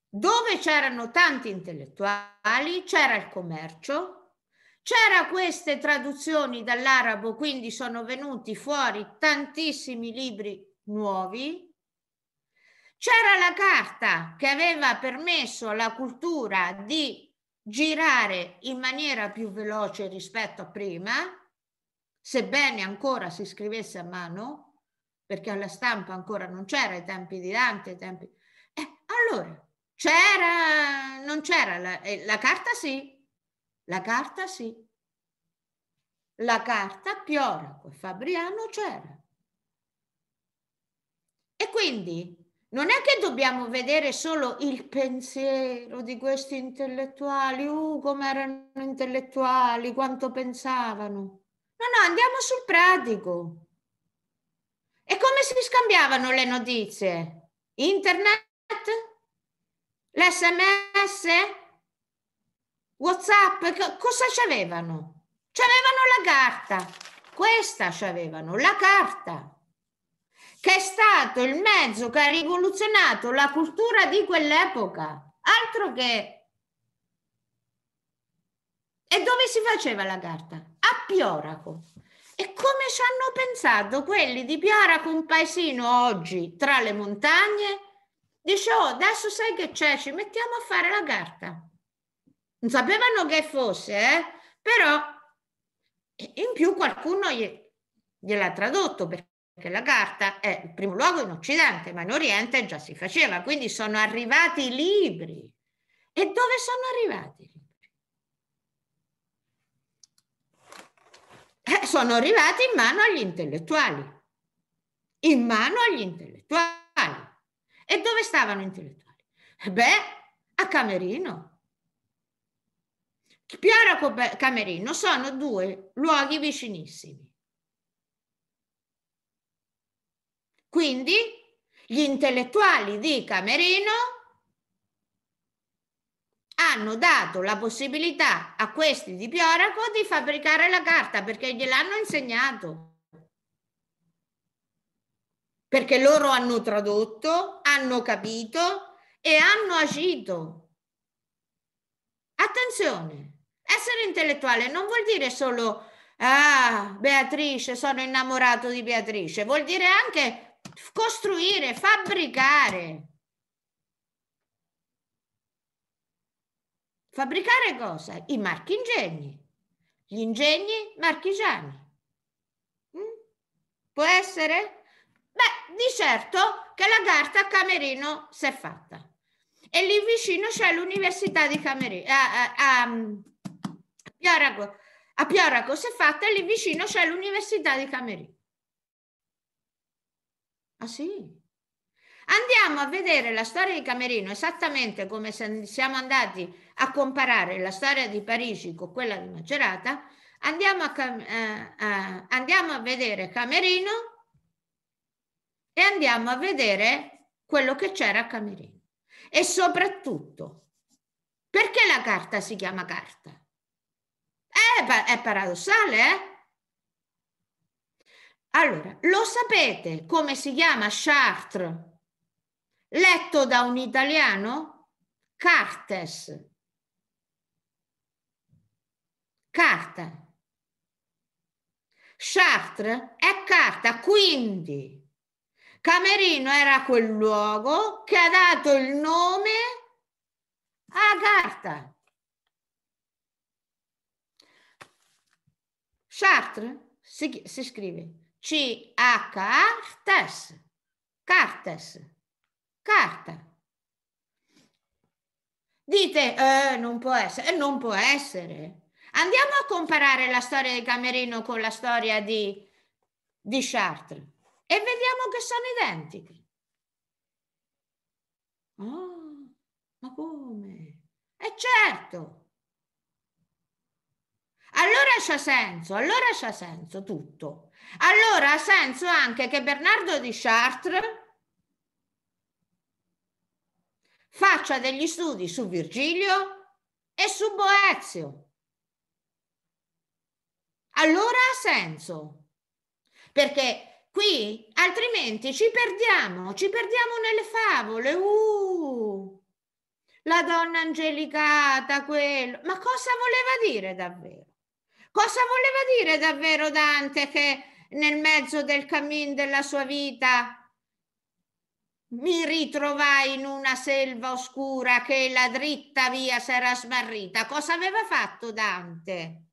dove c'erano tanti intellettuali, c'era il commercio, c'erano queste traduzioni dall'arabo, quindi sono venuti fuori tantissimi libri nuovi. C'era la carta che aveva permesso alla cultura di girare in maniera più veloce rispetto a prima, sebbene ancora si scrivesse a mano, perché alla stampa ancora non c'era ai tempi di Dante, ai tempi... Eh, allora, c'era, non c'era, la, eh, la carta sì, la carta sì. La carta Pioraco e Fabriano c'era. E quindi non è che dobbiamo vedere solo il pensiero di questi intellettuali, uh, come erano intellettuali, quanto pensavano. No, no, andiamo sul pratico. E come si scambiavano le notizie? Internet? L'SMS? WhatsApp? Cosa c'avevano? C'avevano la carta. Questa c'avevano, la carta che è stato il mezzo che ha rivoluzionato la cultura di quell'epoca. Altro che... E dove si faceva la carta? A Pioraco. E come ci hanno pensato quelli di Piara Paesino oggi tra le montagne? Dice, oh, adesso sai che c'è, ci mettiamo a fare la carta. Non sapevano che fosse, eh? però in più qualcuno gli, gliel'ha tradotto perché la carta è il primo luogo in Occidente, ma in Oriente già si faceva, quindi sono arrivati i libri. E dove sono arrivati? Eh, sono arrivati in mano agli intellettuali, in mano agli intellettuali. E dove stavano gli intellettuali? Beh, a Camerino. Piaro e Camerino sono due luoghi vicinissimi. Quindi gli intellettuali di Camerino hanno dato la possibilità a questi di Pioraco di fabbricare la carta perché gliel'hanno insegnato. Perché loro hanno tradotto, hanno capito e hanno agito. Attenzione, essere intellettuale non vuol dire solo ah, Beatrice, sono innamorato di Beatrice, vuol dire anche costruire, fabbricare. Fabbricare cosa? I marchi ingegni, gli ingegni marchigiani. Mm? Può essere? Beh, di certo che la carta a Camerino si è fatta. E lì vicino c'è l'Università di Camerino, a, a, a, mm, Pioraco, a Piorago si è fatta e lì vicino c'è l'Università di Camerino. Ah sì? Andiamo a vedere la storia di Camerino esattamente come siamo andati a comparare la storia di Parigi con quella di Macerata, andiamo a, eh, eh, andiamo a vedere Camerino e andiamo a vedere quello che c'era a Camerino. E soprattutto, perché la carta si chiama carta? È, è paradossale, eh? Allora, lo sapete come si chiama Chartres? Letto da un italiano? Cartes. carta. Chartres è carta, quindi Camerino era quel luogo che ha dato il nome a carta. Chartres si, si scrive C-H-A-R-T-E-S, cartes, carta. Dite, eh, non può essere, eh, non può essere. Andiamo a comparare la storia di Camerino con la storia di, di Chartres e vediamo che sono identiche. Oh, ah, ma come? E eh, certo! Allora c'ha senso, allora c'ha senso tutto. Allora ha senso anche che Bernardo di Chartres faccia degli studi su Virgilio e su Boezio allora ha senso. Perché qui altrimenti ci perdiamo, ci perdiamo nelle favole. Uh, la donna angelicata, quello. Ma cosa voleva dire davvero? Cosa voleva dire davvero Dante che nel mezzo del cammin della sua vita mi ritrovai in una selva oscura che la dritta via s'era smarrita? Cosa aveva fatto Dante?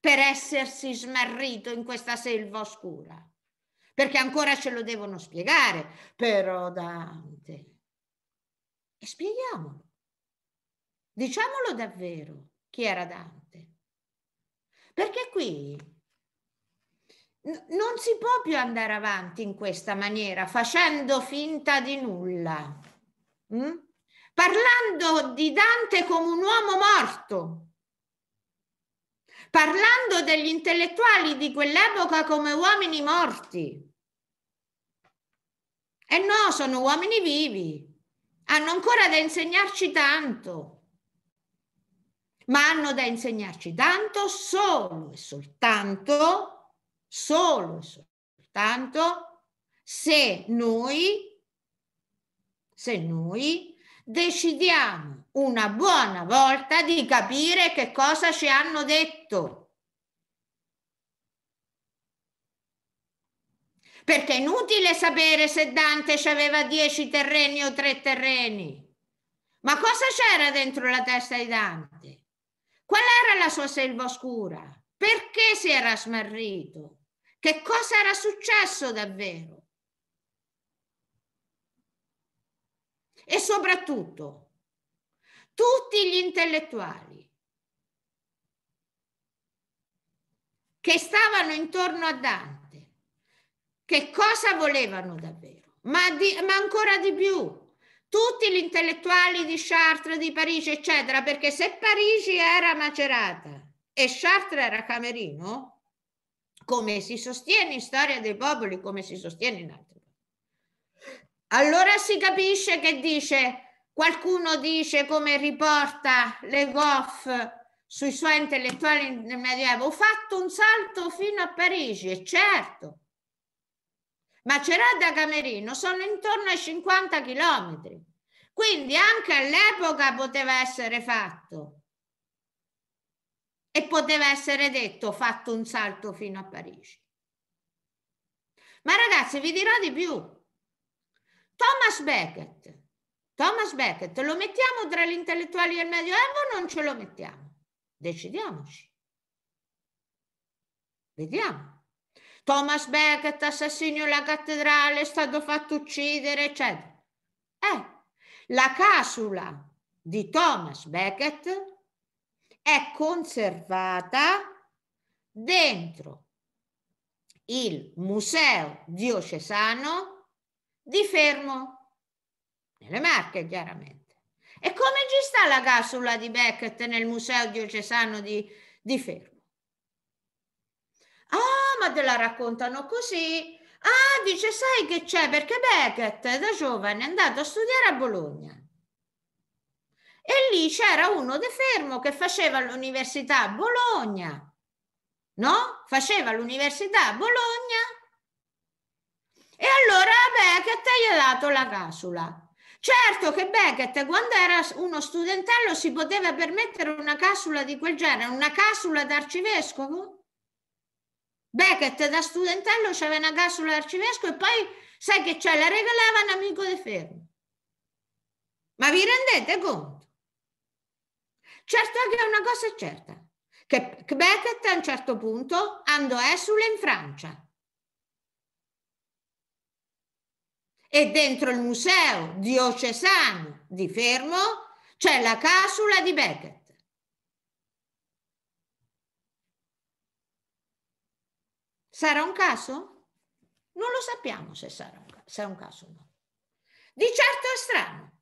per essersi smarrito in questa selva oscura? Perché ancora ce lo devono spiegare, però Dante. E spieghiamolo. Diciamolo davvero chi era Dante. Perché qui non si può più andare avanti in questa maniera, facendo finta di nulla, mm? parlando di Dante come un uomo morto, parlando degli intellettuali di quell'epoca come uomini morti. E no, sono uomini vivi, hanno ancora da insegnarci tanto, ma hanno da insegnarci tanto solo e soltanto, solo e soltanto se noi, se noi decidiamo una buona volta di capire che cosa ci hanno detto. Perché è inutile sapere se Dante ci aveva dieci terreni o tre terreni. Ma cosa c'era dentro la testa di Dante? Qual era la sua selva oscura? Perché si era smarrito? Che cosa era successo davvero? e soprattutto tutti gli intellettuali che stavano intorno a Dante, che cosa volevano davvero, ma, di, ma ancora di più, tutti gli intellettuali di Chartres, di Parigi, eccetera, perché se Parigi era macerata e Chartres era camerino, come si sostiene in storia dei popoli, come si sostiene in altri allora si capisce che dice, qualcuno dice come riporta Le Goff sui suoi intellettuali nel Medioevo, ho fatto un salto fino a Parigi, è certo. Ma c'era da Camerino sono intorno ai 50 chilometri, quindi anche all'epoca poteva essere fatto. E poteva essere detto, fatto un salto fino a Parigi. Ma ragazzi, vi dirò di più Thomas Beckett, Thomas Beckett, lo mettiamo tra gli intellettuali del Medioevo o non ce lo mettiamo? Decidiamoci. Vediamo. Thomas Beckett, assassino alla cattedrale, è stato fatto uccidere, eccetera. Eh, la casula di Thomas Beckett è conservata dentro il Museo Diocesano di fermo, nelle Marche chiaramente. E come ci sta la casula di Beckett nel Museo diocesano di, di Fermo? Ah, ma te la raccontano così. Ah, dice, sai che c'è? Perché Beckett da giovane è andato a studiare a Bologna. E lì c'era uno de Fermo che faceva l'università a Bologna. No? Faceva l'università a Bologna gli dato la casula. Certo che Beckett, quando era uno studentello, si poteva permettere una casula di quel genere, una casula d'arcivescovo? Beckett da studentello c'aveva una casula d'arcivescovo e poi, sai che c'è, la regalava un amico di fermo. Ma vi rendete conto? Certo che una cosa è certa, che Beckett a un certo punto andò esule eh, in Francia e dentro il museo diocesano di Fermo c'è la casula di Beckett. Sarà un caso? Non lo sappiamo se sarà un, se un caso o no. Di certo è strano.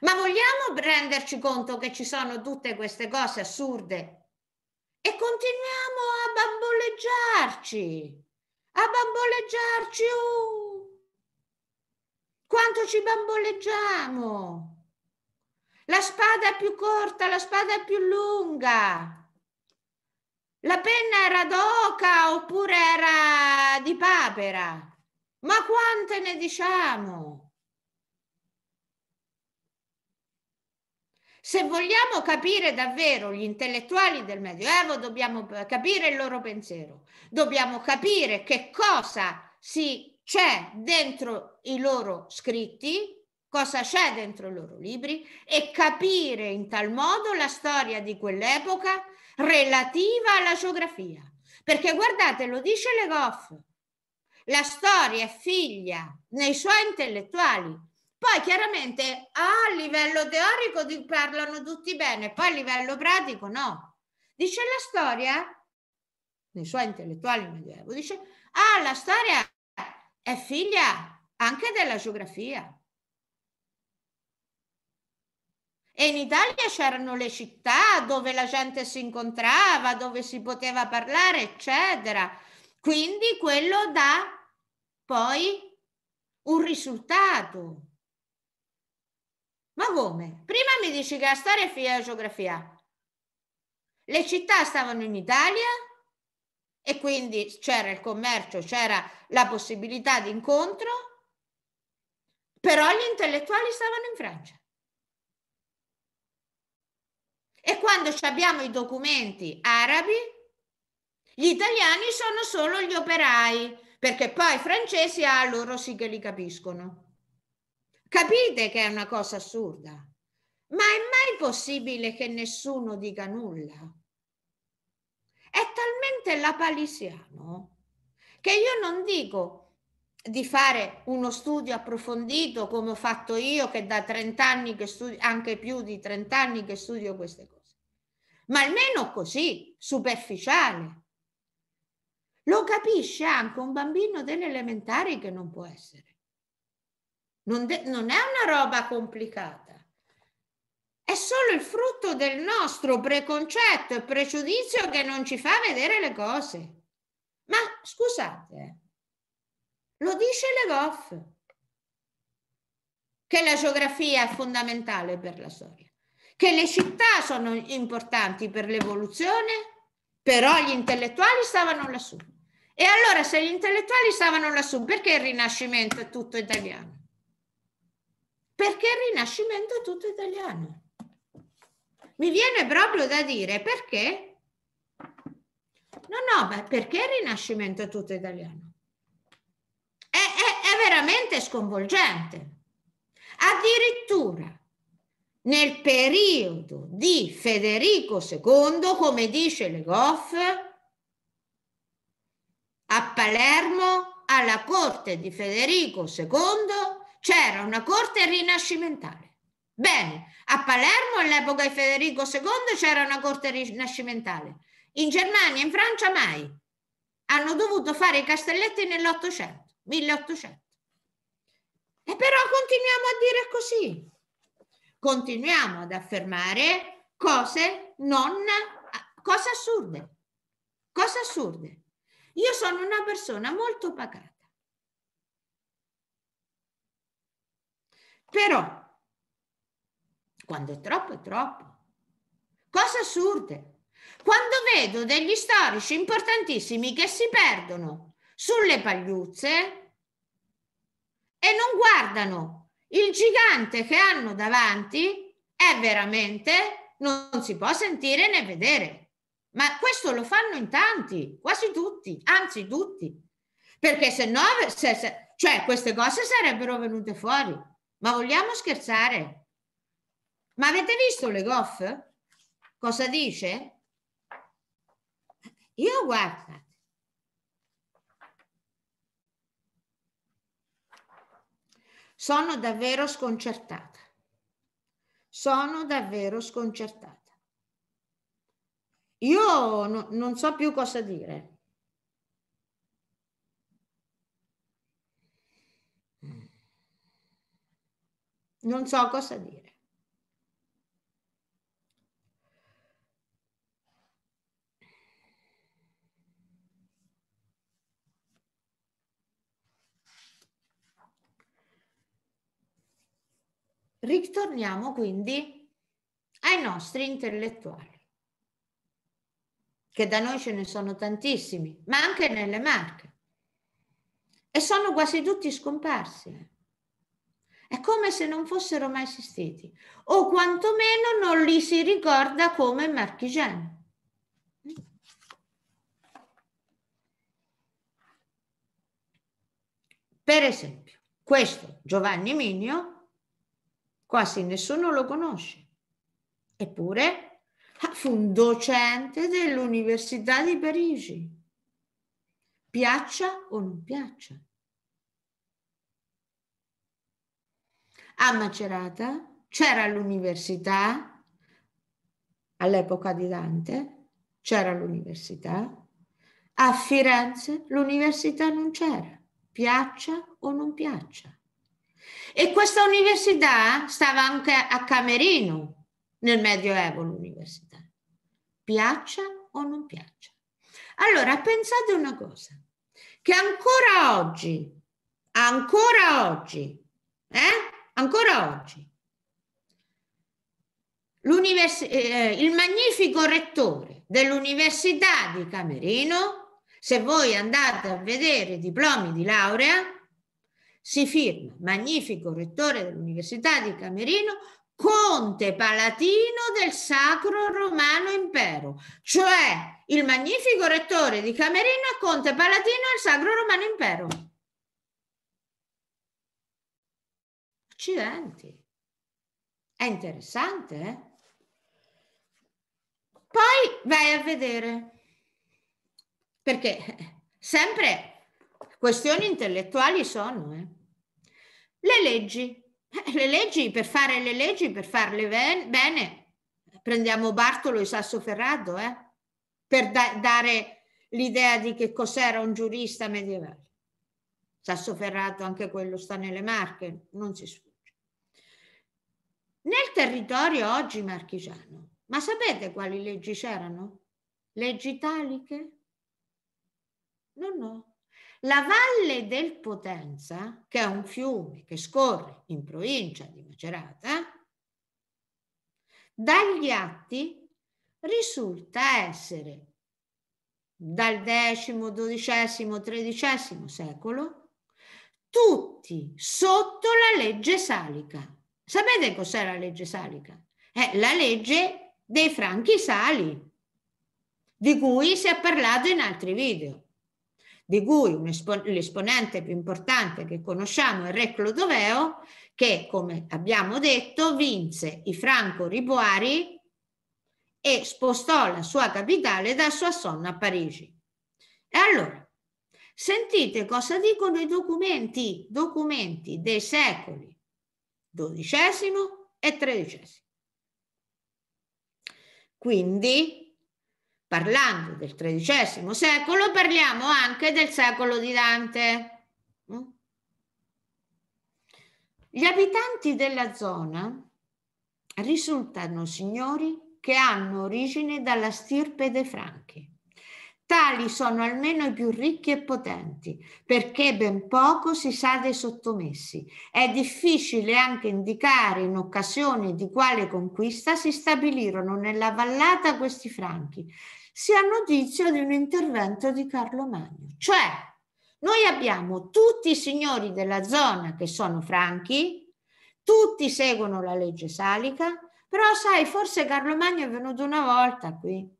Ma vogliamo renderci conto che ci sono tutte queste cose assurde e continuiamo a bamboleggiarci, a bamboleggiarci. Uh quanto ci bamboleggiamo? La spada è più corta, la spada è più lunga. La penna era d'oca oppure era di papera. Ma quante ne diciamo? Se vogliamo capire davvero gli intellettuali del Medioevo, dobbiamo capire il loro pensiero, dobbiamo capire che cosa si c'è dentro i loro scritti, cosa c'è dentro i loro libri e capire in tal modo la storia di quell'epoca relativa alla geografia. Perché guardate, lo dice Le Goff, la storia è figlia nei suoi intellettuali. Poi chiaramente a livello teorico parlano tutti bene, poi a livello pratico no. Dice la storia, nei suoi intellettuali medioevo, dice ah, la storia è figlia anche della geografia. E in Italia c'erano le città dove la gente si incontrava, dove si poteva parlare, eccetera. Quindi quello dà poi un risultato. Ma come? Prima mi dici che la storia è figlia della geografia. Le città stavano in Italia e quindi c'era il commercio, c'era la possibilità di incontro però gli intellettuali stavano in Francia. E quando abbiamo i documenti arabi, gli italiani sono solo gli operai, perché poi i francesi a ah, loro sì che li capiscono. Capite che è una cosa assurda, ma è mai possibile che nessuno dica nulla? È talmente lapalissiano che io non dico di fare uno studio approfondito come ho fatto io che da 30 anni che studio, anche più di 30 anni che studio queste cose. Ma almeno così, superficiale. Lo capisce anche un bambino delle elementari che non può essere. Non, de- non è una roba complicata. È solo il frutto del nostro preconcetto e pregiudizio che non ci fa vedere le cose. Ma scusate, eh, lo dice Le Goff, che la geografia è fondamentale per la storia, che le città sono importanti per l'evoluzione, però gli intellettuali stavano lassù. E allora se gli intellettuali stavano lassù, perché il Rinascimento è tutto italiano? Perché il Rinascimento è tutto italiano. Mi viene proprio da dire perché? No, no, ma perché il Rinascimento è tutto italiano? è, è, è veramente sconvolgente. Addirittura nel periodo di Federico II, come dice Le Goff, a Palermo, alla corte di Federico II, c'era una corte rinascimentale. Bene, a Palermo all'epoca di Federico II c'era una corte rinascimentale. In Germania in Francia mai. Hanno dovuto fare i castelletti nell'Ottocento. 1800. E però continuiamo a dire così, continuiamo ad affermare cose non, cose assurde, cose assurde. Io sono una persona molto pacata. Però, quando è troppo, è troppo. Cose assurde. Quando vedo degli storici importantissimi che si perdono sulle pagliuzze e non guardano il gigante che hanno davanti è veramente non si può sentire né vedere ma questo lo fanno in tanti quasi tutti anzi tutti perché se no se, se, cioè queste cose sarebbero venute fuori ma vogliamo scherzare ma avete visto le goff cosa dice io guarda Sono davvero sconcertata. Sono davvero sconcertata. Io no, non so più cosa dire. Non so cosa dire. Ritorniamo quindi ai nostri intellettuali, che da noi ce ne sono tantissimi, ma anche nelle Marche. E sono quasi tutti scomparsi. Eh. È come se non fossero mai esistiti, o quantomeno non li si ricorda come marchigiani. Per esempio, questo Giovanni Migno quasi nessuno lo conosce. Eppure ah, fu un docente dell'Università di Parigi, piaccia o non piaccia. A Macerata c'era l'università, all'epoca di Dante c'era l'università, a Firenze l'università non c'era, piaccia o non piaccia. E questa università stava anche a Camerino, nel Medioevo l'università. Piaccia o non piaccia. Allora, pensate una cosa, che ancora oggi, ancora oggi, eh? ancora oggi, eh, eh, il magnifico rettore dell'Università di Camerino, se voi andate a vedere i diplomi di laurea, si firma magnifico rettore dell'Università di Camerino, conte palatino del Sacro Romano Impero, cioè il magnifico rettore di Camerino è conte palatino del Sacro Romano Impero. Accidenti. È interessante, eh? Poi vai a vedere, perché eh, sempre Questioni intellettuali sono. Eh. Le leggi. Eh, le leggi, per fare le leggi, per farle bene, prendiamo Bartolo e Sassoferrato, eh, per da- dare l'idea di che cos'era un giurista medievale. Sassoferrato, anche quello sta nelle marche, non si sfugge. Nel territorio oggi marchigiano, ma sapete quali leggi c'erano? Leggi italiche? No, no, la valle del Potenza, che è un fiume che scorre in provincia di Macerata, dagli atti risulta essere dal X, XII, XIII secolo tutti sotto la legge salica. Sapete cos'è la legge salica? È la legge dei franchi sali, di cui si è parlato in altri video di cui espon- l'esponente più importante che conosciamo è Re Clodoveo, che come abbiamo detto vinse i Franco-Riboari e spostò la sua capitale da Soissons a Parigi. E allora, sentite cosa dicono i documenti, documenti dei secoli XII e XIII. Quindi parlando del XIII secolo, parliamo anche del secolo di Dante. Mm? Gli abitanti della zona risultano signori che hanno origine dalla stirpe dei Franchi. Tali sono almeno i più ricchi e potenti, perché ben poco si sa dei sottomessi. È difficile anche indicare in occasione di quale conquista si stabilirono nella vallata questi franchi, si ha notizia di un intervento di Carlo Magno. Cioè, noi abbiamo tutti i signori della zona che sono franchi, tutti seguono la legge salica, però sai, forse Carlo Magno è venuto una volta qui.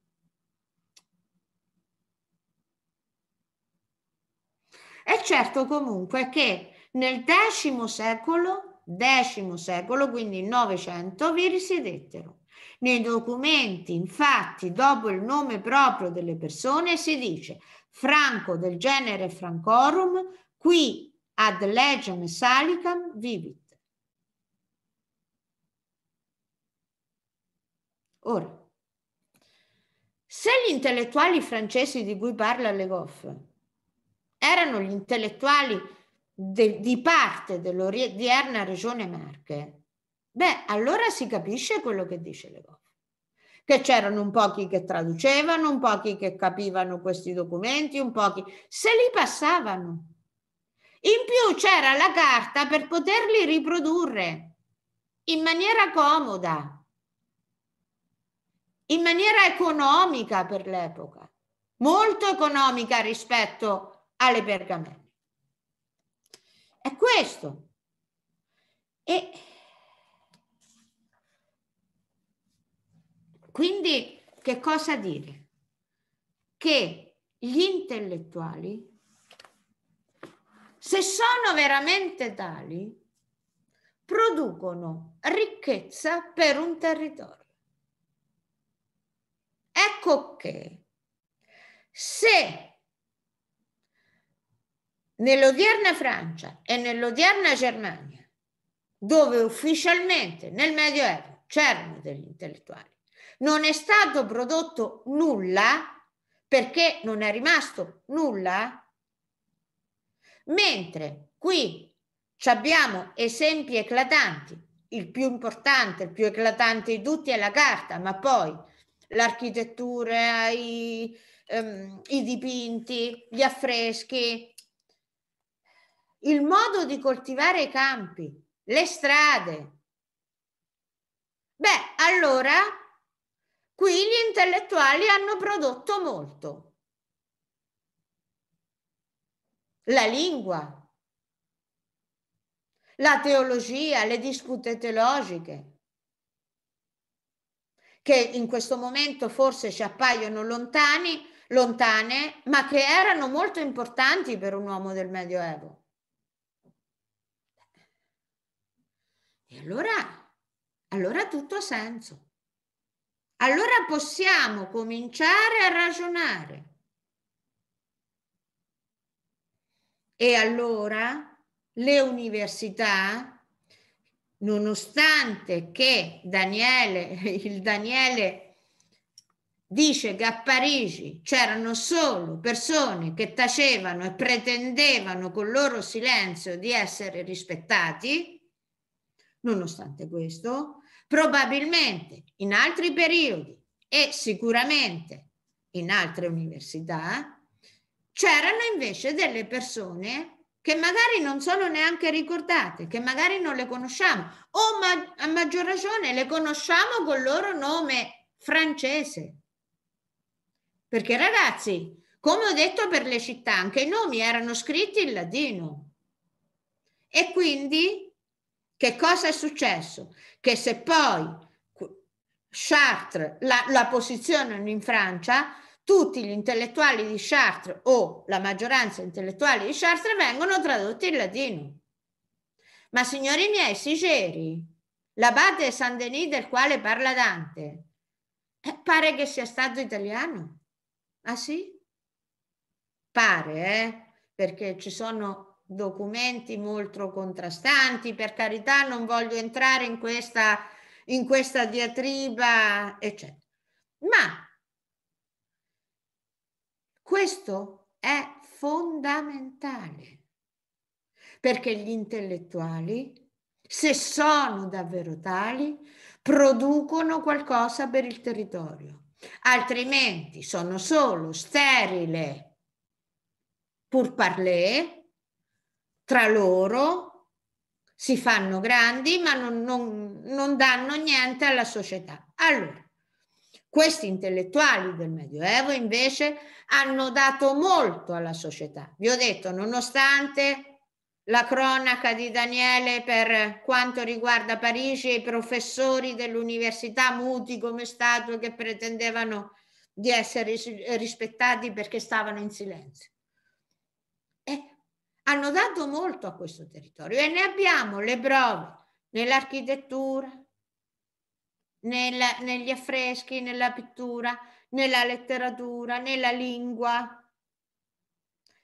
È certo comunque che nel X secolo, X secolo, quindi il Novecento, vi risiedettero nei documenti, infatti, dopo il nome proprio delle persone si dice Franco del genere Francorum, qui ad legem salicam vivit. Ora, se gli intellettuali francesi di cui parla Le Goff erano gli intellettuali de, di parte dell'odierna regione Marche, Beh, allora si capisce quello che dice Le Goff. Che c'erano un pochi che traducevano, un pochi che capivano questi documenti, un pochi se li passavano. In più c'era la carta per poterli riprodurre in maniera comoda, in maniera economica per l'epoca, molto economica rispetto alle pergamene. È questo. E Quindi che cosa dire? Che gli intellettuali, se sono veramente tali, producono ricchezza per un territorio. Ecco che se nell'odierna Francia e nell'odierna Germania, dove ufficialmente nel Medioevo c'erano degli intellettuali, non è stato prodotto nulla perché non è rimasto nulla? Mentre qui abbiamo esempi eclatanti, il più importante, il più eclatante di tutti è la carta, ma poi l'architettura, i, ehm, i dipinti, gli affreschi, il modo di coltivare i campi, le strade. Beh, allora Qui gli intellettuali hanno prodotto molto. La lingua, la teologia, le dispute teologiche, che in questo momento forse ci appaiono lontani, lontane, ma che erano molto importanti per un uomo del Medioevo. E allora, allora tutto ha senso allora possiamo cominciare a ragionare. E allora le università, nonostante che Daniele, il Daniele dice che a Parigi c'erano solo persone che tacevano e pretendevano col loro silenzio di essere rispettati, nonostante questo, Probabilmente in altri periodi e sicuramente in altre università c'erano invece delle persone che magari non sono neanche ricordate, che magari non le conosciamo o ma- a maggior ragione le conosciamo col loro nome francese. Perché ragazzi, come ho detto per le città, anche i nomi erano scritti in latino. E quindi che cosa è successo? Che se poi Chartres la, la posizionano in Francia, tutti gli intellettuali di Chartres o la maggioranza intellettuali di Chartres vengono tradotti in latino. Ma signori miei, Sigeri, l'abate Saint-Denis del quale parla Dante, eh, pare che sia stato italiano. Ah sì? Pare, eh? Perché ci sono documenti molto contrastanti, per carità non voglio entrare in questa, in questa diatriba, eccetera. Ma questo è fondamentale, perché gli intellettuali, se sono davvero tali, producono qualcosa per il territorio, altrimenti sono solo sterile pur parler tra loro, si fanno grandi ma non, non, non danno niente alla società. Allora, questi intellettuali del Medioevo invece hanno dato molto alla società. Vi ho detto, nonostante la cronaca di Daniele per quanto riguarda Parigi e i professori dell'università muti come statue che pretendevano di essere rispettati perché stavano in silenzio. E hanno dato molto a questo territorio e ne abbiamo le prove nell'architettura, nella, negli affreschi, nella pittura, nella letteratura, nella lingua,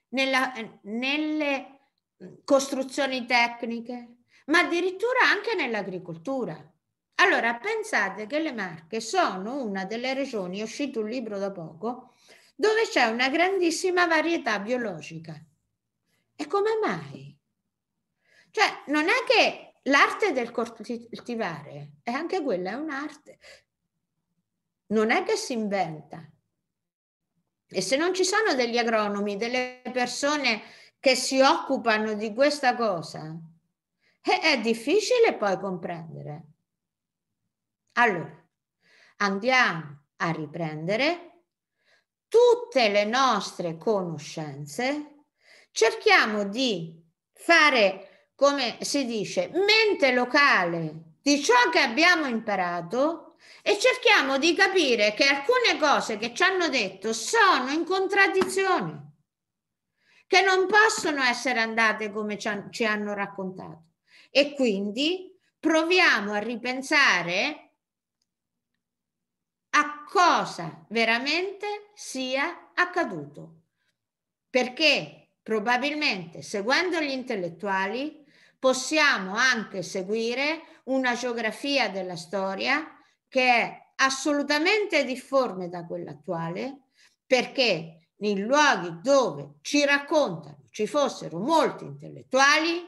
nella, eh, nelle mm, costruzioni tecniche, ma addirittura anche nell'agricoltura. Allora, pensate che le Marche sono una delle regioni, è uscito un libro da poco, dove c'è una grandissima varietà biologica. E come mai? Cioè, non è che l'arte del coltivare, è anche quella, è un'arte. Non è che si inventa. E se non ci sono degli agronomi, delle persone che si occupano di questa cosa, eh, è difficile poi comprendere. Allora, andiamo a riprendere tutte le nostre conoscenze cerchiamo di fare, come si dice, mente locale di ciò che abbiamo imparato e cerchiamo di capire che alcune cose che ci hanno detto sono in contraddizione, che non possono essere andate come ci hanno raccontato. E quindi proviamo a ripensare a cosa veramente sia accaduto. Perché probabilmente seguendo gli intellettuali possiamo anche seguire una geografia della storia che è assolutamente difforme da quella attuale perché nei luoghi dove ci raccontano ci fossero molti intellettuali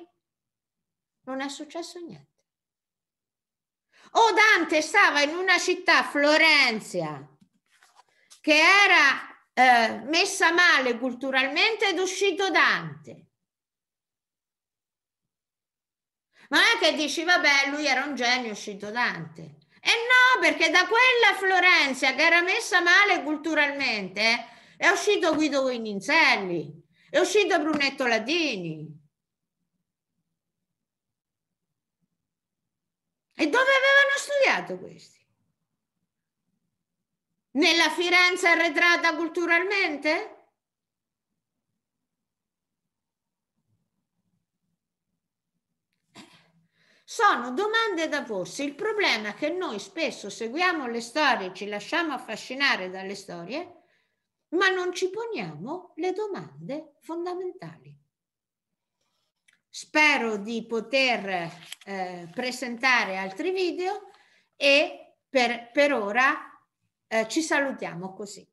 non è successo niente. O Dante stava in una città, Florenza, che era eh, messa male culturalmente ed uscito Dante. Ma non è che dici, vabbè, lui era un genio, uscito Dante. E no, perché da quella Florenza che era messa male culturalmente è uscito Guido Guininzelli, è uscito Brunetto Latini. E dove avevano studiato questo? Nella Firenze arretrata culturalmente? Sono domande da porsi. Il problema è che noi spesso seguiamo le storie, ci lasciamo affascinare dalle storie, ma non ci poniamo le domande fondamentali. Spero di poter eh, presentare altri video e per, per ora eh, ci salutiamo così.